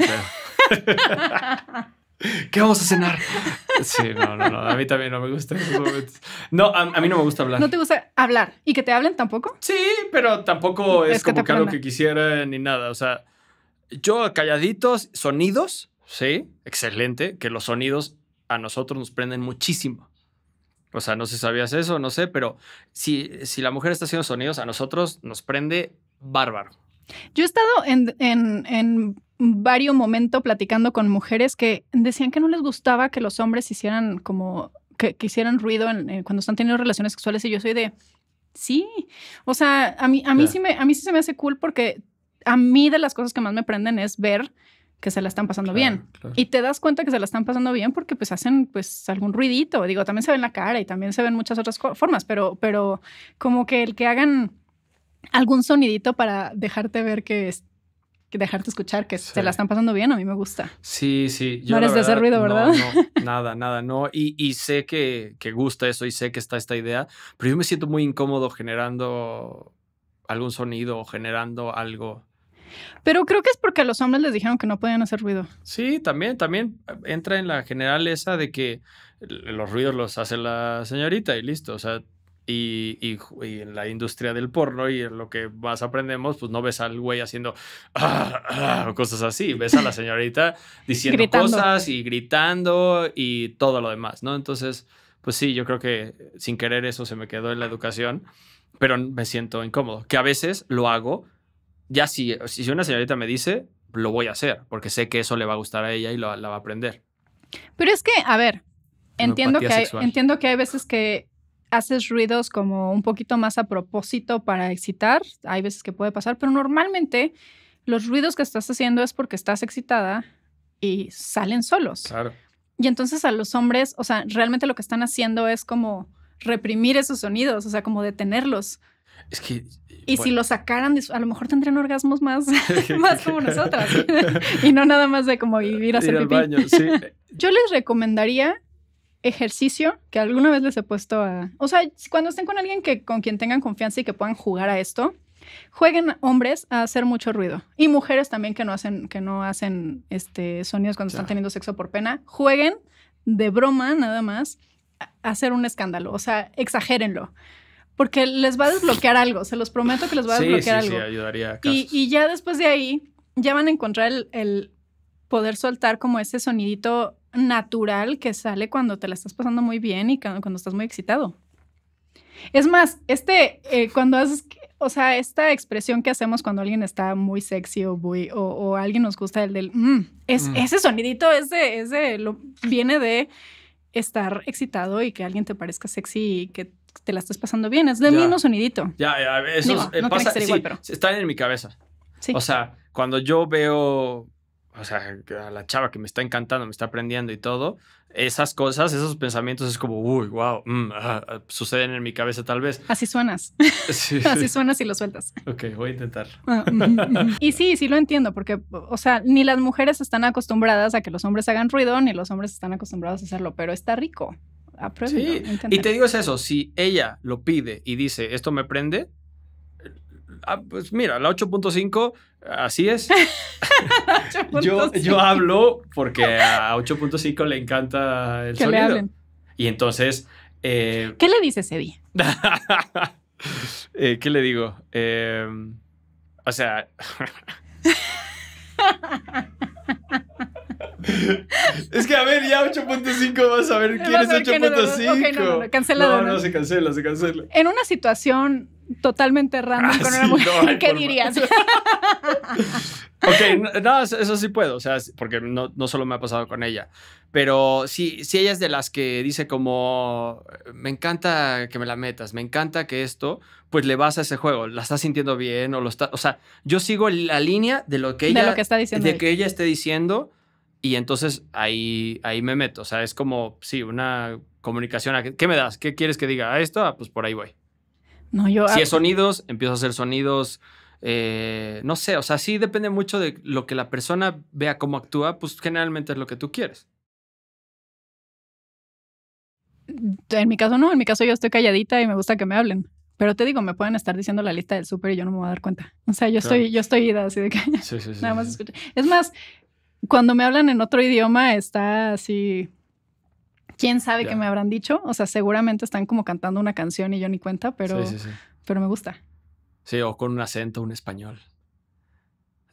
¿Qué vamos a cenar? Sí, no, no, no. A mí también no me gusta. No, a, mí no me gusta hablar. ¿No te gusta hablar? ¿Y que te hablen tampoco? Sí, pero tampoco es, como que algo que quisiera ni nada. O sea, yo calladitos, sonidos, sí, excelente, que los sonidos a nosotros nos prenden muchísimo. O sea, no sé si sabías eso, no sé, pero si, si la mujer está haciendo sonidos, a nosotros nos prende bárbaro. Yo he estado en, varios momentos platicando con mujeres que decían que no les gustaba que los hombres hicieran como que, hicieran ruido eh, cuando están teniendo relaciones sexuales y yo soy de sí. O sea, a mí, a mí sí me, a mí sí se me hace cool porque a mí de las cosas que más me prenden es ver que se la están pasando bien. Y te das cuenta que se la están pasando bien porque pues hacen pues algún ruidito, digo, también se ven la cara y también se ven muchas otras formas, pero, pero como que el que hagan algún sonidito para dejarte ver que es, que dejarte escuchar que se la están pasando bien, a mí me gusta. Sí, sí. no eres de hacer ruido, ¿verdad? nada, nada, no. Y, sé que, que gusta eso y sé que está esta idea, pero yo me siento muy incómodo generando algún sonido o generando algo pero creo que es porque a los hombres les dijeron que no podían hacer ruido. Sí, también, también entra en la general de que los ruidos los hace la señorita y listo. O sea, y, en la industria del porno y en lo que más aprendemos, pues no ves al güey haciendo ah, ah, cosas así, ves a la señorita diciendo cosas y gritando y todo lo demás, ¿no? Entonces, pues sí, yo creo que sin querer eso se me quedó en la educación, pero me siento incómodo, que a veces lo hago ya si, una señorita me dice, lo voy a hacer, porque sé que eso le va a gustar a ella y la va a aprender. Pero es que, a ver, entiendo que, entiendo que hay veces que haces ruidos como un poquito más a propósito para excitar, hay veces que puede pasar, pero normalmente los ruidos que estás haciendo es porque estás excitada y salen solos. Claro. Y entonces a los hombres, o sea, realmente lo que están haciendo es como reprimir esos sonidos, o sea, como detenerlos. Es que y si lo sacaran, a lo mejor tendrían orgasmos más, como nosotras. y no nada más de como vivir a hacer Yo les recomendaría ejercicio que alguna vez les he puesto a... O sea, cuando estén con alguien que, con quien tengan confianza y que puedan jugar a esto, jueguen hombres a hacer mucho ruido. Y mujeres también que no hacen, que no hacen este, sonidos cuando están teniendo sexo por pena. Jueguen de broma nada más a hacer un escándalo. O sea, exagérenlo porque les va a desbloquear algo, se los prometo que les va a desbloquear sí, sí, Sí, ayudaría. y, ya después de ahí, ya van a encontrar el, poder soltar como ese sonidito natural que sale cuando te la estás pasando muy bien y cuando, estás muy excitado. Es más, este, eh, cuando haces, o sea, esta expresión que hacemos cuando alguien está muy sexy o o, alguien nos gusta el del, mm", es, mm. ese sonidito es de, viene de estar excitado y que alguien te parezca sexy y que te la estás pasando bien. Es del mí mismo sonidito. Ya, eso eh, no pasa, ser igual, pero. están en mi cabeza. O sea, cuando yo veo o sea, a la chava que me está encantando, me está aprendiendo y todo, esas cosas, esos pensamientos es como, uy, wow, mm, ah, ah, suceden en mi cabeza tal vez. Así suenas. Así suenas y lo sueltas. Ok, voy a intentar. Ah, mm, mm, y sí, sí lo entiendo, porque, o sea, ni las mujeres están acostumbradas a que los hombres hagan ruido, ni los hombres están acostumbrados a hacerlo, pero está rico y te digo es eso, si ella lo pide y dice, esto me prende, ah, pues mira, la 8.5, así es. yo, yo, hablo porque a 8.5 le encanta el que sonido. Le Y entonces... Eh, ¿Qué le dice ese día? Eh, ¿Qué le digo? Eh, o sea... es que a ver, ya 8.5 vas a ver quién es 8.5. no, no, se cancela, se cancela. En una situación totalmente random ah, con una mujer, ¿qué dirías? ok, no, eso sí puedo, o sea, porque no, no solo me ha pasado con ella, pero sí, ella es de las que dice como, me encanta que me la metas, me encanta que esto, pues le vas a ese juego, la estás sintiendo bien o lo está, o sea, yo sigo la línea de lo que ella, de lo que está diciendo de que ella esté diciendo y entonces ahí, ahí me meto. O sea, es como, sí, una comunicación. ¿Qué me das? ¿Qué quieres que diga? ¿A esto? Ah, pues por ahí voy. No, yo. Si ah, es sonidos, empiezo a hacer sonidos. Eh, no sé, o sea, sí depende mucho de lo que la persona vea cómo actúa, pues generalmente es lo que tú quieres. En mi caso no, en mi caso yo estoy calladita y me gusta que me hablen. Pero te digo, me pueden estar diciendo la lista del súper y yo no me voy a dar cuenta. O sea, yo estoy, yo estoy ida así de caña. sí, sí, sí, nada más escucho. Es más, cuando me hablan en otro idioma está así, quién sabe qué me habrán dicho. O sea, seguramente están como cantando una canción y yo ni cuenta, pero, pero me gusta. Sí, o con un acento, un español.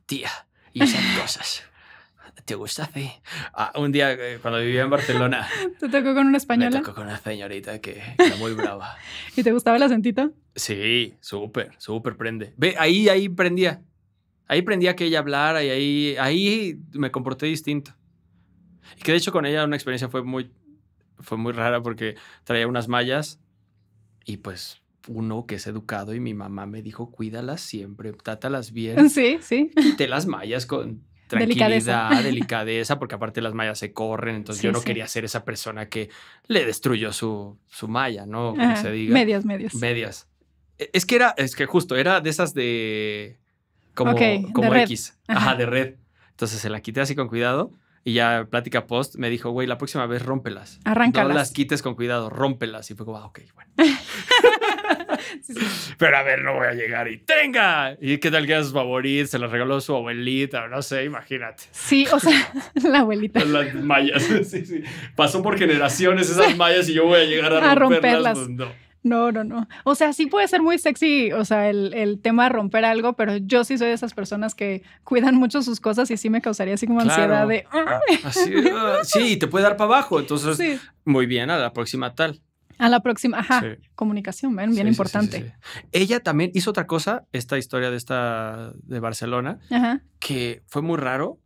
Tía, y esas cosas. ¿Te gusta ah, un día eh, cuando vivía en Barcelona. ¿Te tocó con una española? Me tocó con una señorita que era muy brava. ¿Y te gustaba el acentito? Sí, súper, súper prende. Ve, ahí, ahí prendía. Ahí aprendí a que ella hablara y ahí, ahí me comporté distinto. Y que de hecho con ella una experiencia fue muy, fue muy rara porque traía unas mallas y pues uno que es educado y mi mamá me dijo, cuídalas siempre, trátalas bien. Sí, sí. Te las mallas con tranquilidad, delicadeza. delicadeza. porque aparte las mallas se corren, entonces yo no quería ser esa persona que le destruyó su, su malla, ¿no? Como se diga. Medias, medias. Medias. E, es que era, es que justo, era de esas de como, como X, ajá, de red. Entonces se la quité así con cuidado y ya plática post me dijo, güey, la próxima vez rómpelas. Arranca. No las quites con cuidado, rómpelas. Y fue como, ah, ok, bueno. Pero a ver, no voy a llegar y tenga. ¿Y qué tal que era Se la regaló su abuelita, no sé, imagínate. Sí, o sea, la abuelita. las mallas, sí, sí. Pasó por generaciones esas mallas y yo voy a llegar a, a romperlas. Pues, no, no, no. O sea, sí puede ser muy sexy, o sea, el, tema de romper algo, pero yo sí soy de esas personas que cuidan mucho sus cosas y sí me causaría así como ansiedad de... Ah, ah". Ah, sí, te puede dar para abajo. Entonces, muy bien, a la próxima tal. A la próxima, ajá, comunicación, bien importante. Ella también hizo otra cosa, esta historia de esta de Barcelona, que fue muy raro,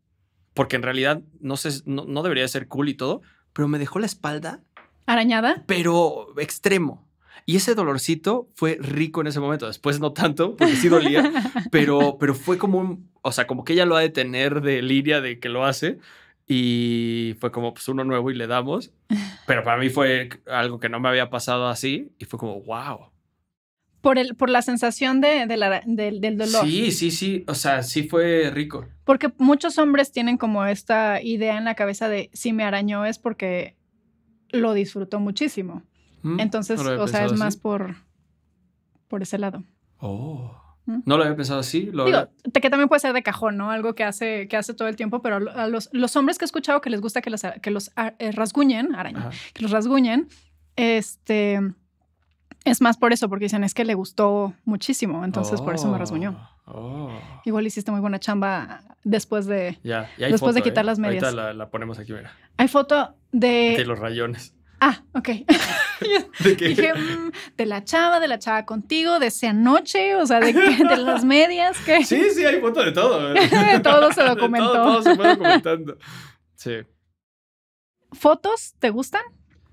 porque en realidad no, sé, no debería ser cool y todo, pero me dejó la espalda. Arañada. Pero extremo. Y ese dolorcito fue rico en ese momento. Después no tanto, porque sí dolía, pero, pero fue como un, o sea, como que ella lo ha de tener de liria de que lo hace. Y fue como, pues uno nuevo y le damos. Pero para mí fue algo que no me había pasado así y fue como, wow. Por, el, por la sensación de, del dolor. Sí, sí, sí. O sea, sí fue rico. Porque muchos hombres tienen como esta idea en la cabeza de si me arañó es porque lo disfrutó muchísimo. Mm, entonces, o sea, es más por, por ese lado. Oh. ¿Mm? No lo había pensado así. que también puede ser de cajón, ¿no? Algo que hace, que hace todo el tiempo, pero a los, hombres que he escuchado que les gusta que los, ah, eh, rasguñen, araña, que los rasguñen, este, es más por eso, porque dicen, es que le gustó muchísimo, entonces por eso me rasguñó. Oh, oh. Igual hiciste muy buena chamba después de, después de quitar ¿eh? las medias. la, ponemos aquí, mira. Hay foto de... De los rayones ah, ok. ¿De qué? Dije, mm, de la chava, de la chava contigo, de esa noche, o sea, de, las medias. ¿qué? Sí, sí, hay fotos de todo. de todo se documentó. De todo, se fue documentando. Sí. ¿Fotos te gustan?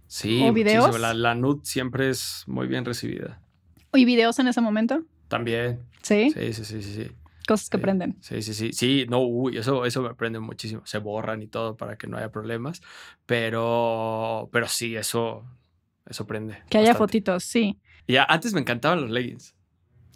Sí, ¿O videos? La, la nude siempre es muy bien recibida. ¿Y videos en ese momento? También. ¿Sí? sí, sí, sí. sí. Cosas que prenden aprenden. Sí, sí, sí. Sí, no, uy, eso, eso me aprende muchísimo. Se borran y todo para que no haya problemas. Pero, pero sí, eso, eso prende. Que haya fotitos, sí. Ya, antes me encantaban los leggings.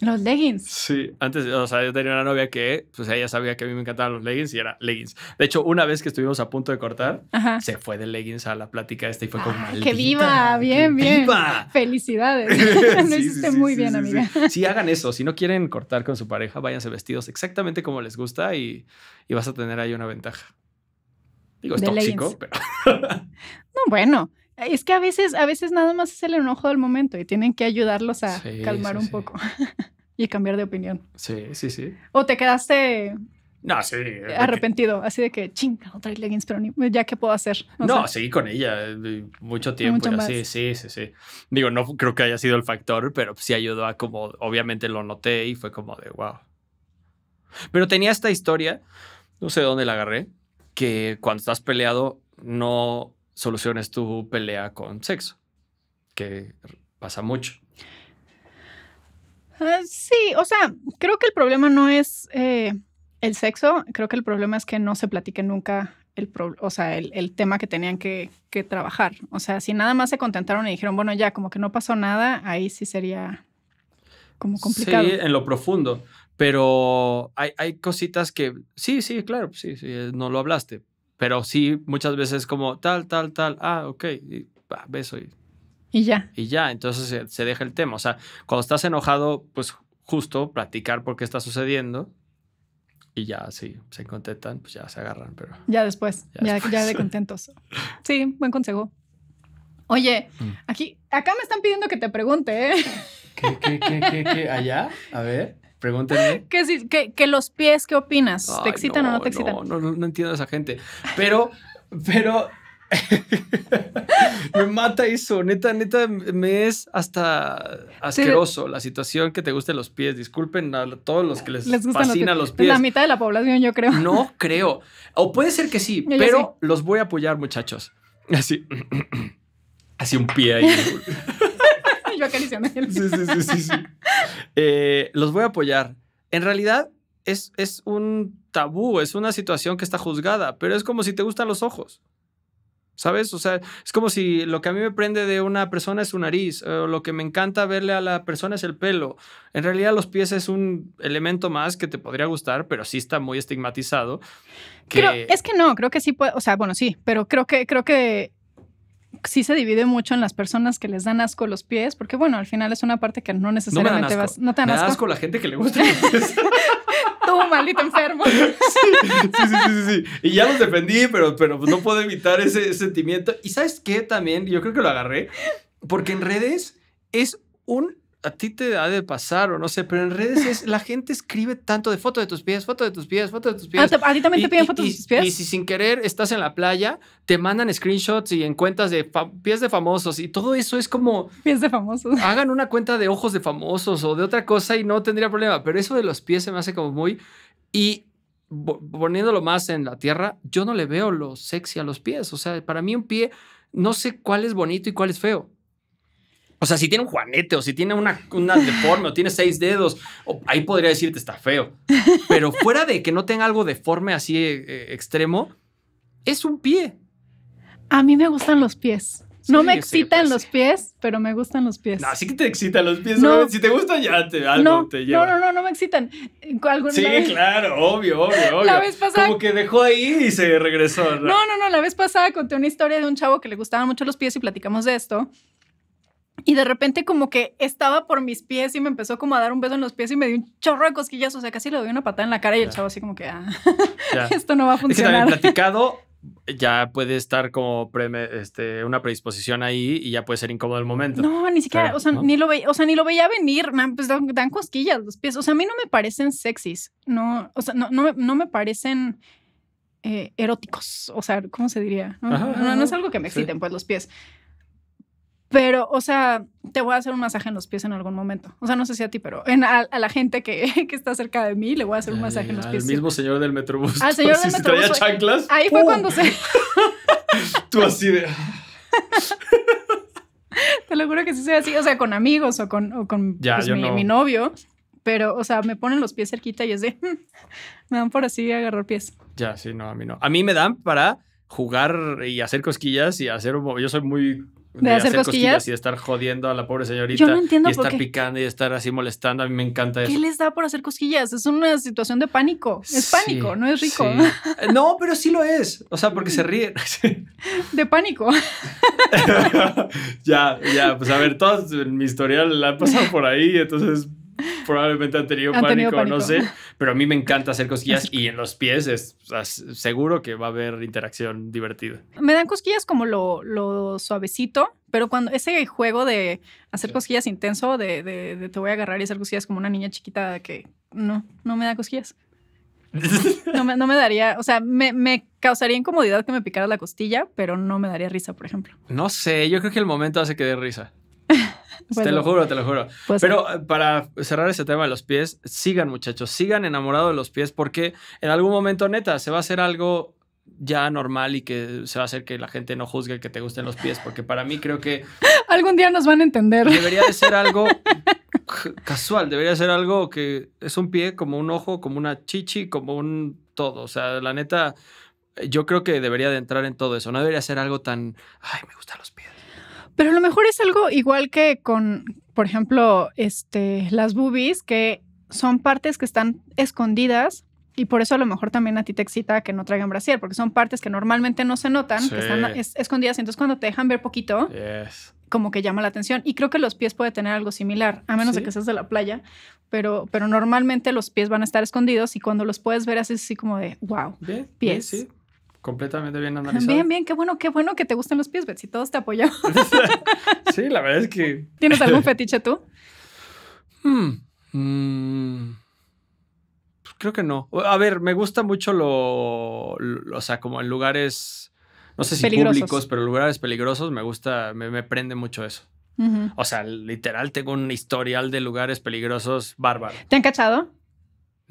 Los leggings. Sí, antes, o sea, yo tenía una novia que, pues ella sabía que a mí me encantaban los leggings y era leggings. De hecho, una vez que estuvimos a punto de cortar, se fue de leggings a la plática esta y fue como, ¡Maldita, Que viva! Bien, bien. Felicidades. Lo hiciste muy bien, amiga. Sí. hagan eso. Si no quieren cortar con su pareja, váyanse vestidos exactamente como les gusta y, vas a tener ahí una ventaja. Digo, tóxico, pero... no, bueno. Es que a veces, a veces nada más es el enojo del momento y tienen que ayudarlos a calmar un poco y cambiar de opinión. Sí, sí, sí. O te quedaste no, sí. Arrepentido, así de que chinga, otra leggings, pero ya qué puedo hacer. no, seguí con ella eh, mucho tiempo. sí, sí, sí. Digo, no creo que haya sido el factor, pero sí ayudó a como, obviamente lo noté y fue como de wow. Pero tenía esta historia, no sé dónde la agarré, que cuando estás peleado no soluciones tu pelea con sexo, que pasa mucho. Ah, sí, o sea, creo que el problema no es eh, el sexo, creo que el problema es que no se platique nunca el, sea, el, tema que tenían que, trabajar. O sea, si nada más se contentaron y dijeron, bueno, ya como que no pasó nada, ahí sí sería como complicado. Sí, en lo profundo, pero hay, hay cositas que, sí, sí, claro, sí, sí, no lo hablaste, pero sí, muchas veces como tal, tal, tal, ah, ok, y, beso y... ya. Y ya, entonces se, deja el tema. O sea, cuando estás enojado, pues justo platicar por qué está sucediendo y ya sí, se contentan, pues ya se agarran, pero... Ya después, ya, de contentos. Sí, buen consejo. Oye, mm. aquí, acá me están pidiendo que te pregunte, ¿eh? qué, qué, qué, qué? allá A ver. Pregúntenme. ¿Qué, que, los pies, ¿qué opinas? ¿Te excitan o no te excitan? No, no, no entiendo a esa gente. Pero, pero me mata eso, neta, neta, me es hasta asqueroso la situación que te gusten los pies. Disculpen a todos los que les, fascinan fascina los, pies. La mitad de la población, yo creo. No creo. O puede ser que sí, pero los voy a apoyar, muchachos. Así, así un pie ahí. Sí, sí, eh, los voy a apoyar. En realidad es, es un tabú, es una situación que está juzgada, pero es como si te gustan los ojos. ¿Sabes? O sea, es como si lo que a mí me prende de una persona es su nariz, o lo que me encanta verle a la persona es el pelo. En realidad los pies es un elemento más que te podría gustar, pero sí está muy estigmatizado. Creo, es que no, creo que sí puede, o sea, bueno, sí, pero creo que, creo que sí se divide mucho en las personas que les dan asco los pies, porque bueno, al final es una parte que no necesariamente vas. No te dan asco. la gente que le gusta los pies. Tú, maldito enfermo. Sí, sí, sí, sí, Y ya los defendí, pero, pero no puedo evitar ese sentimiento. Y sabes qué también, yo creo que lo agarré, porque en redes es un a ti te ha de pasar o no sé, pero en redes la gente escribe tanto de foto de tus pies, foto de tus pies, foto de tus pies. Ah, ¿A ti también te piden fotos de tus pies? Y si sin querer estás en la playa, te mandan screenshots y en cuentas de pies de famosos y todo eso es como... Pies de famosos. Hagan una cuenta de ojos de famosos o de otra cosa y no tendría problema, pero eso de los pies se me hace como muy... Y poniéndolo más en la tierra, yo no le veo lo sexy a los pies. O sea, para mí un pie, no sé cuál es bonito y cuál es feo. O sea, si tiene un juanete o si tiene una, una deforme o tiene seis dedos, ahí podría decirte está feo. Pero fuera de que no tenga algo deforme así eh, eh, extremo, es un pie. A mí me gustan los pies. No me pues excitan los pies, pero me gustan los pies. No, que te excitan los pies. No, si te gustan, ya te, algo no, te lleva. No, no, no, no me excitan. Sí, claro, obvio, obvio, obvio. La vez pasada... Como que dejó ahí y se regresó. no, no, no. La vez pasada conté una historia de un chavo que le gustaban mucho los pies y platicamos de esto. Y de repente como que estaba por mis pies y me empezó como a dar un beso en los pies y me dio un chorro de cosquillas, o sea, casi le doy una patada en la cara y el chavo así como que, ah, esto no va a funcionar. Si platicado, ya puede estar como este, una predisposición ahí y ya puede ser incómodo el momento. No, ni siquiera, o, sea, ni lo veía, o sea, ni lo veía venir, pues dan, cosquillas los pies. O sea, a mí no me parecen sexys, no, o sea, no, no, me parecen eh, eróticos, o sea, ¿cómo se diría? No, es algo que me exciten, pues, los pies. Pero, o sea, te voy a hacer un masaje en los pies en algún momento. O sea, no sé si a ti, pero en, a, la gente que, está cerca de mí le voy a hacer un masaje en los pies. Al mismo señor del Metrobús. Al señor del si Ahí fue cuando se... Tú así de... Ah. te lo juro que sí sea así. O sea, con amigos o con, pues, mi, mi, novio. Pero, o sea, me ponen los pies cerquita y es de... Mm, me dan por así agarrar pies. Ya, sí, no, a mí no. A mí me dan para jugar y hacer cosquillas y hacer... Yo soy muy de, hacer, cosquillas? y de estar jodiendo a la pobre señorita. Yo no entiendo y estar picando y estar así molestando. A mí me encanta eso. ¿Qué les da por hacer cosquillas? Es una situación de pánico. Es pánico, no es rico. No, pero sí lo es. O sea, porque se mm. ríen. de pánico. ya, ya. Pues a ver, todos en mi historial la han pasado por ahí. Entonces, probablemente han tenido, pánico, no sé, pero a mí me encanta hacer cosquillas y en los pies es seguro que va a haber interacción divertida. Me dan cosquillas como lo, suavecito, pero cuando ese juego de hacer cosquillas intenso, de, te voy a agarrar y hacer cosquillas como una niña chiquita que no, no me da cosquillas. No me, daría, o sea, me, me, causaría incomodidad que me picara la costilla, pero no me daría risa, por ejemplo. No sé, yo creo que el momento hace que dé risa te lo juro, te lo juro. Pues Pero eh, para cerrar ese tema de los pies, sigan muchachos, sigan enamorados de los pies porque en algún momento neta se va a hacer algo ya normal y que se va a hacer que la gente no juzgue que te gusten los pies, porque para mí creo que... Algún día nos van a entender. Debería de ser algo casual, debería ser algo que es un pie como un ojo, como una chichi, como un todo. O sea, la neta, yo creo que debería de entrar en todo eso. No debería ser algo tan, ay, me gustan los pies. Pero a lo mejor es algo igual que con, por ejemplo, este, las boobies, que son partes que están escondidas y por eso a lo mejor también a ti te excita que no traigan brasier, porque son partes que normalmente no se notan, que están escondidas. Entonces cuando te dejan ver poquito, como que llama la atención. Y creo que los pies puede tener algo similar, a menos de que seas de la playa, pero, pero normalmente los pies van a estar escondidos y cuando los puedes ver así, así como de, wow, pies. ¿Sí? completamente bien analizado. Bien, bien, qué bueno, qué bueno que te gusten los pies, si Todos te apoyamos. sí, la verdad es que. ¿Tienes algún fetiche tú? Hmm, mm, pues creo que no. A ver, me gusta mucho lo, o sea, como en lugares, no sé si públicos, pero lugares peligrosos, me gusta, me, prende mucho eso. O sea, literal, tengo un historial de lugares peligrosos bárbaro. ¿Te han cachado?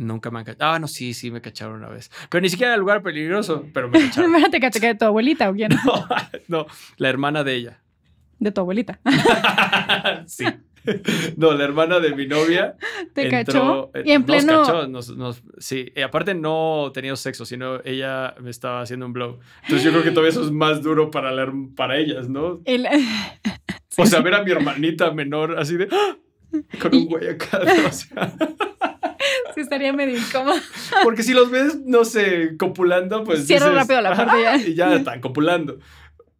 Nunca me han cachado. Ah, no, sí, sí, me cacharon una vez. Pero ni siquiera era lugar peligroso, pero me cacharon. ¿Te caché de tu abuelita o quién? No, la hermana de ella. ¿De tu abuelita? sí. No, la hermana de mi novia. ¿Te cachó? Y en pleno. nos, sí, y aparte no tenía sexo, sino ella me estaba haciendo un blog Entonces yo creo que todavía eso es más duro para, para ellas, ¿no? o sea, ver a mi hermanita menor así de. ¡Ah! Con un güey acá. O sea sí estaría medio incómodo. Porque si los ves, no sé, copulando, pues. Cierra rápido la puerta ya. Y ya están copulando.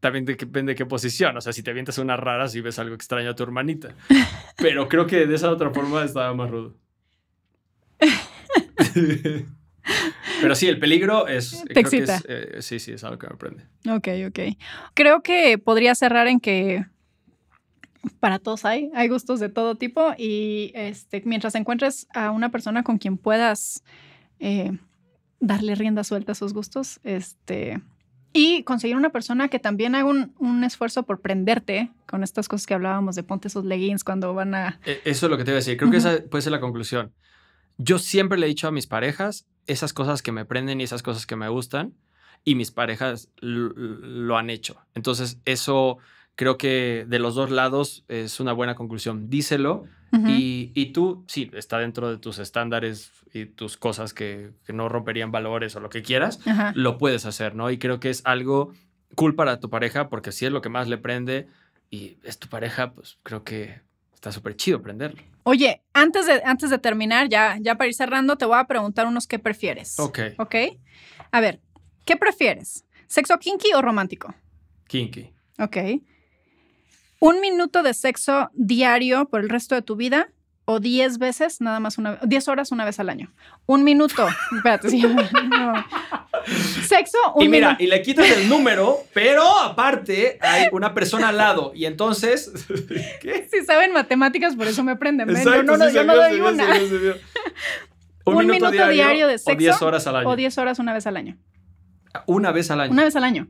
También depende de qué posición. O sea, si te avientas unas raras si ves algo extraño a tu hermanita. Pero creo que de esa otra forma estaba más rudo. Pero sí, el peligro es. Eh, te creo eh, sí, sí, es algo que me prende. Ok, ok. Creo que podría cerrar en que para todos hay, hay gustos de todo tipo y este, mientras encuentres a una persona con quien puedas eh, darle rienda suelta a sus gustos, este, y conseguir una persona que también haga un, esfuerzo por prenderte con estas cosas que hablábamos de ponte esos leggings cuando van a... E, eso es lo que te iba a decir, creo que esa puede ser la conclusión. Yo siempre le he dicho a mis parejas esas cosas que me prenden y esas cosas que me gustan y mis parejas lo han hecho. Entonces eso creo que de los dos lados es una buena conclusión. Díselo y, tú, sí, está dentro de tus estándares y tus cosas que, no romperían valores o lo que quieras, lo puedes hacer, ¿no? Y creo que es algo cool para tu pareja porque si es lo que más le prende y es tu pareja, pues creo que está súper chido prenderlo. Oye, antes de, antes de terminar, ya, ya para ir cerrando, te voy a preguntar unos qué prefieres. Ok. Ok. A ver, ¿qué prefieres? ¿Sexo kinky o romántico? Kinky. Ok. ¿Un minuto de sexo diario por el resto de tu vida? O 10 veces, nada más una 10 horas una vez al año. Un minuto. Espérate, Sexo, Y mira, y le quitas el número, pero aparte hay una persona al lado. Y entonces. Si saben matemáticas, por eso me prenden. Exacto, no, no, yo no doy una. Un, minuto, diario, de sexo. O 10 horas al año. O 10 horas una vez al año. Una vez al año. Una vez al año.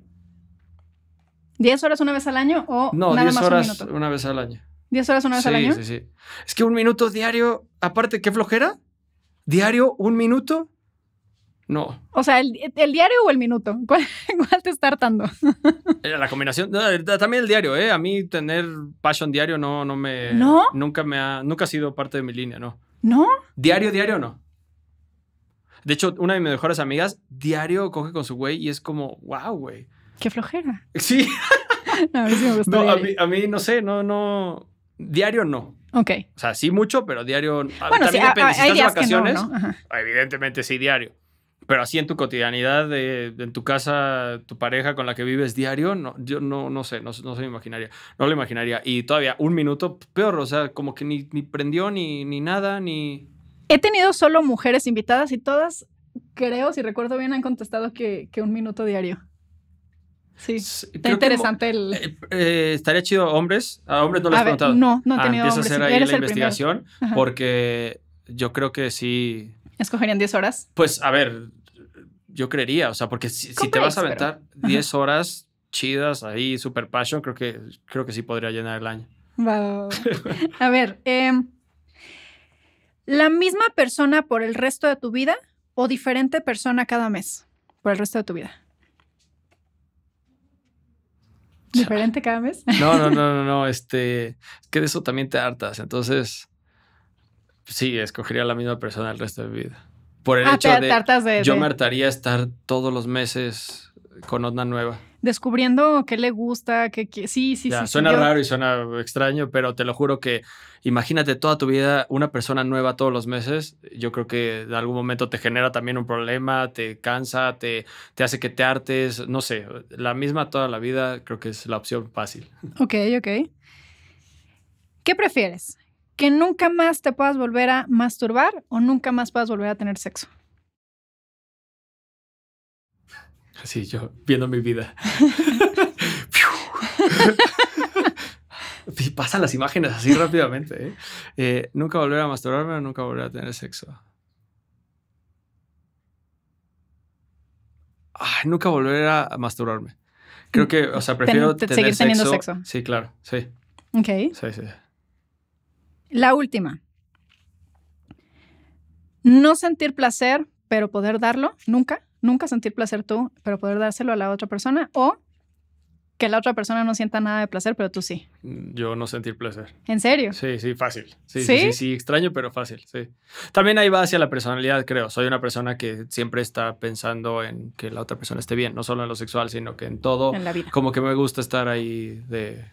¿10 horas una vez al año o no, 10 horas una vez al año? ¿10 horas una vez al año? Sí, sí, Es que un minuto diario, aparte, qué flojera. ¿Diario un minuto? No. O sea, ¿el, diario o el minuto? ¿Cuál, te está hartando? Eh, la combinación. también el diario, ¿eh? A mí tener pasión diario no, no me. ¿No? Nunca, me ha, nunca ha sido parte de mi línea, ¿no? ¿No? ¿Diario, diario no? De hecho, una de mis mejores amigas diario coge con su güey y es como, wow, güey qué flojera. Sí. a mí No, a mí, no sé, no, no. Diario no. Ok. O sea, sí mucho, pero diario. Bueno, ah, ah, si estás de vacaciones, evidentemente sí, diario. Pero así en tu cotidianidad, de, en tu casa, tu pareja con la que vives diario, no, yo no, no sé, no, no se me imaginaría. No lo imaginaría. Y todavía un minuto, peor, o sea, como que ni, prendió ni, ni nada, ni... He tenido solo mujeres invitadas y todas, creo, si recuerdo bien, han contestado que un minuto diario. Sí, está interesante el... Eh, eh, estaría chido, hombres, a hombres no les he preguntado. No, no he ah, tenido Empieza a hacer ahí la investigación porque yo creo que sí... ¿Escogerían 10 horas? Pues, a ver, yo creería, o sea, porque si, te vas a aventar 10 horas chidas ahí, super passion, creo que, creo que sí podría llenar el año. Wow. a ver, em, ¿la misma persona por el resto de tu vida o diferente persona cada mes por el resto de tu vida? ¿Diferente cada mes? No, no, no, no, no. Este, es que de eso también te hartas. Entonces, sí, escogería a la misma persona el resto de mi vida. Por el ah, hecho de, Yo me hartaría estar todos los meses con onda nueva descubriendo qué le gusta, qué, sí, sí, sí. Suena raro y suena extraño, pero te lo juro que imagínate toda tu vida una persona nueva todos los meses. Yo creo que en algún momento te genera también un problema, te cansa, te, te hace que te hartes, no sé, la misma toda la vida creo que es la opción fácil. Ok, ok. ¿Qué prefieres? ¿Que nunca más te puedas volver a masturbar o nunca más puedas volver a tener sexo? Así yo viendo mi vida. pasan las imágenes así rápidamente. ¿eh? Eh, nunca volver a masturbarme o nunca volver a tener sexo. nunca volver a masturbarme. Creo que, o sea, prefiero tener seguir teniendo sexo. sexo. Sí, claro, sí. Ok. Sí, sí. La última. No sentir placer, pero poder darlo nunca nunca sentir placer tú, pero poder dárselo a la otra persona o que la otra persona no sienta nada de placer, pero tú sí. Mm, yo no sentir placer. ¿En serio? Sí, sí, fácil. Sí, sí, sí, extraño, pero fácil, sí. También ahí va hacia la personalidad, creo. Soy una persona que siempre está pensando en que la otra persona esté bien, no solo en lo sexual, sino que en todo. En la vida. Como que me gusta estar ahí de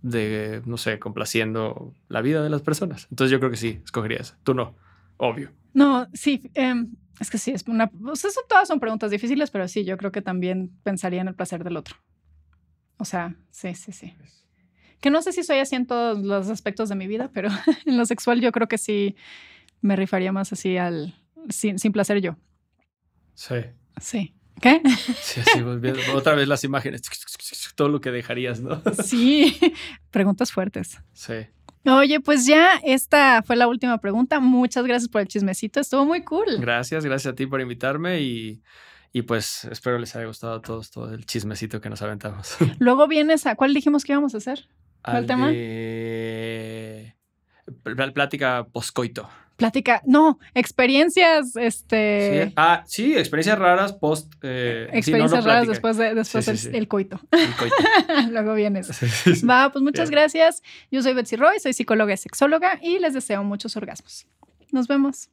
de, no sé, complaciendo la vida de las personas. Entonces yo creo que sí, escogerías Tú no obvio. No, sí, em, es que sí, es una, o sea, todas son preguntas difíciles, pero sí, yo creo que también pensaría en el placer del otro. O sea, sí, sí, sí. Pues. Que no sé si soy así en todos los aspectos de mi vida, pero en lo sexual yo creo que sí me rifaría más así al sin, placer yo. Sí. Sí. ¿Qué? Sí, sí, otra vez las imágenes, todo lo que dejarías, ¿no? Sí, preguntas fuertes. Sí. Oye, pues ya esta fue la última pregunta. Muchas gracias por el chismecito. Estuvo muy cool. Gracias, gracias a ti por invitarme y, pues espero les haya gustado a todos todo el chismecito que nos aventamos. Luego vienes a... ¿Cuál dijimos que íbamos a hacer? ¿Cuál tema? Eh... plática poscoito plática, no, experiencias, este... Sí, ah, sí, experiencias raras post... Eh, experiencias raras después, de, después del, el coito. Luego vienes. Va, pues muchas gracias. Yo soy Betsy Roy, soy psicóloga y sexóloga y les deseo muchos orgasmos. Nos vemos.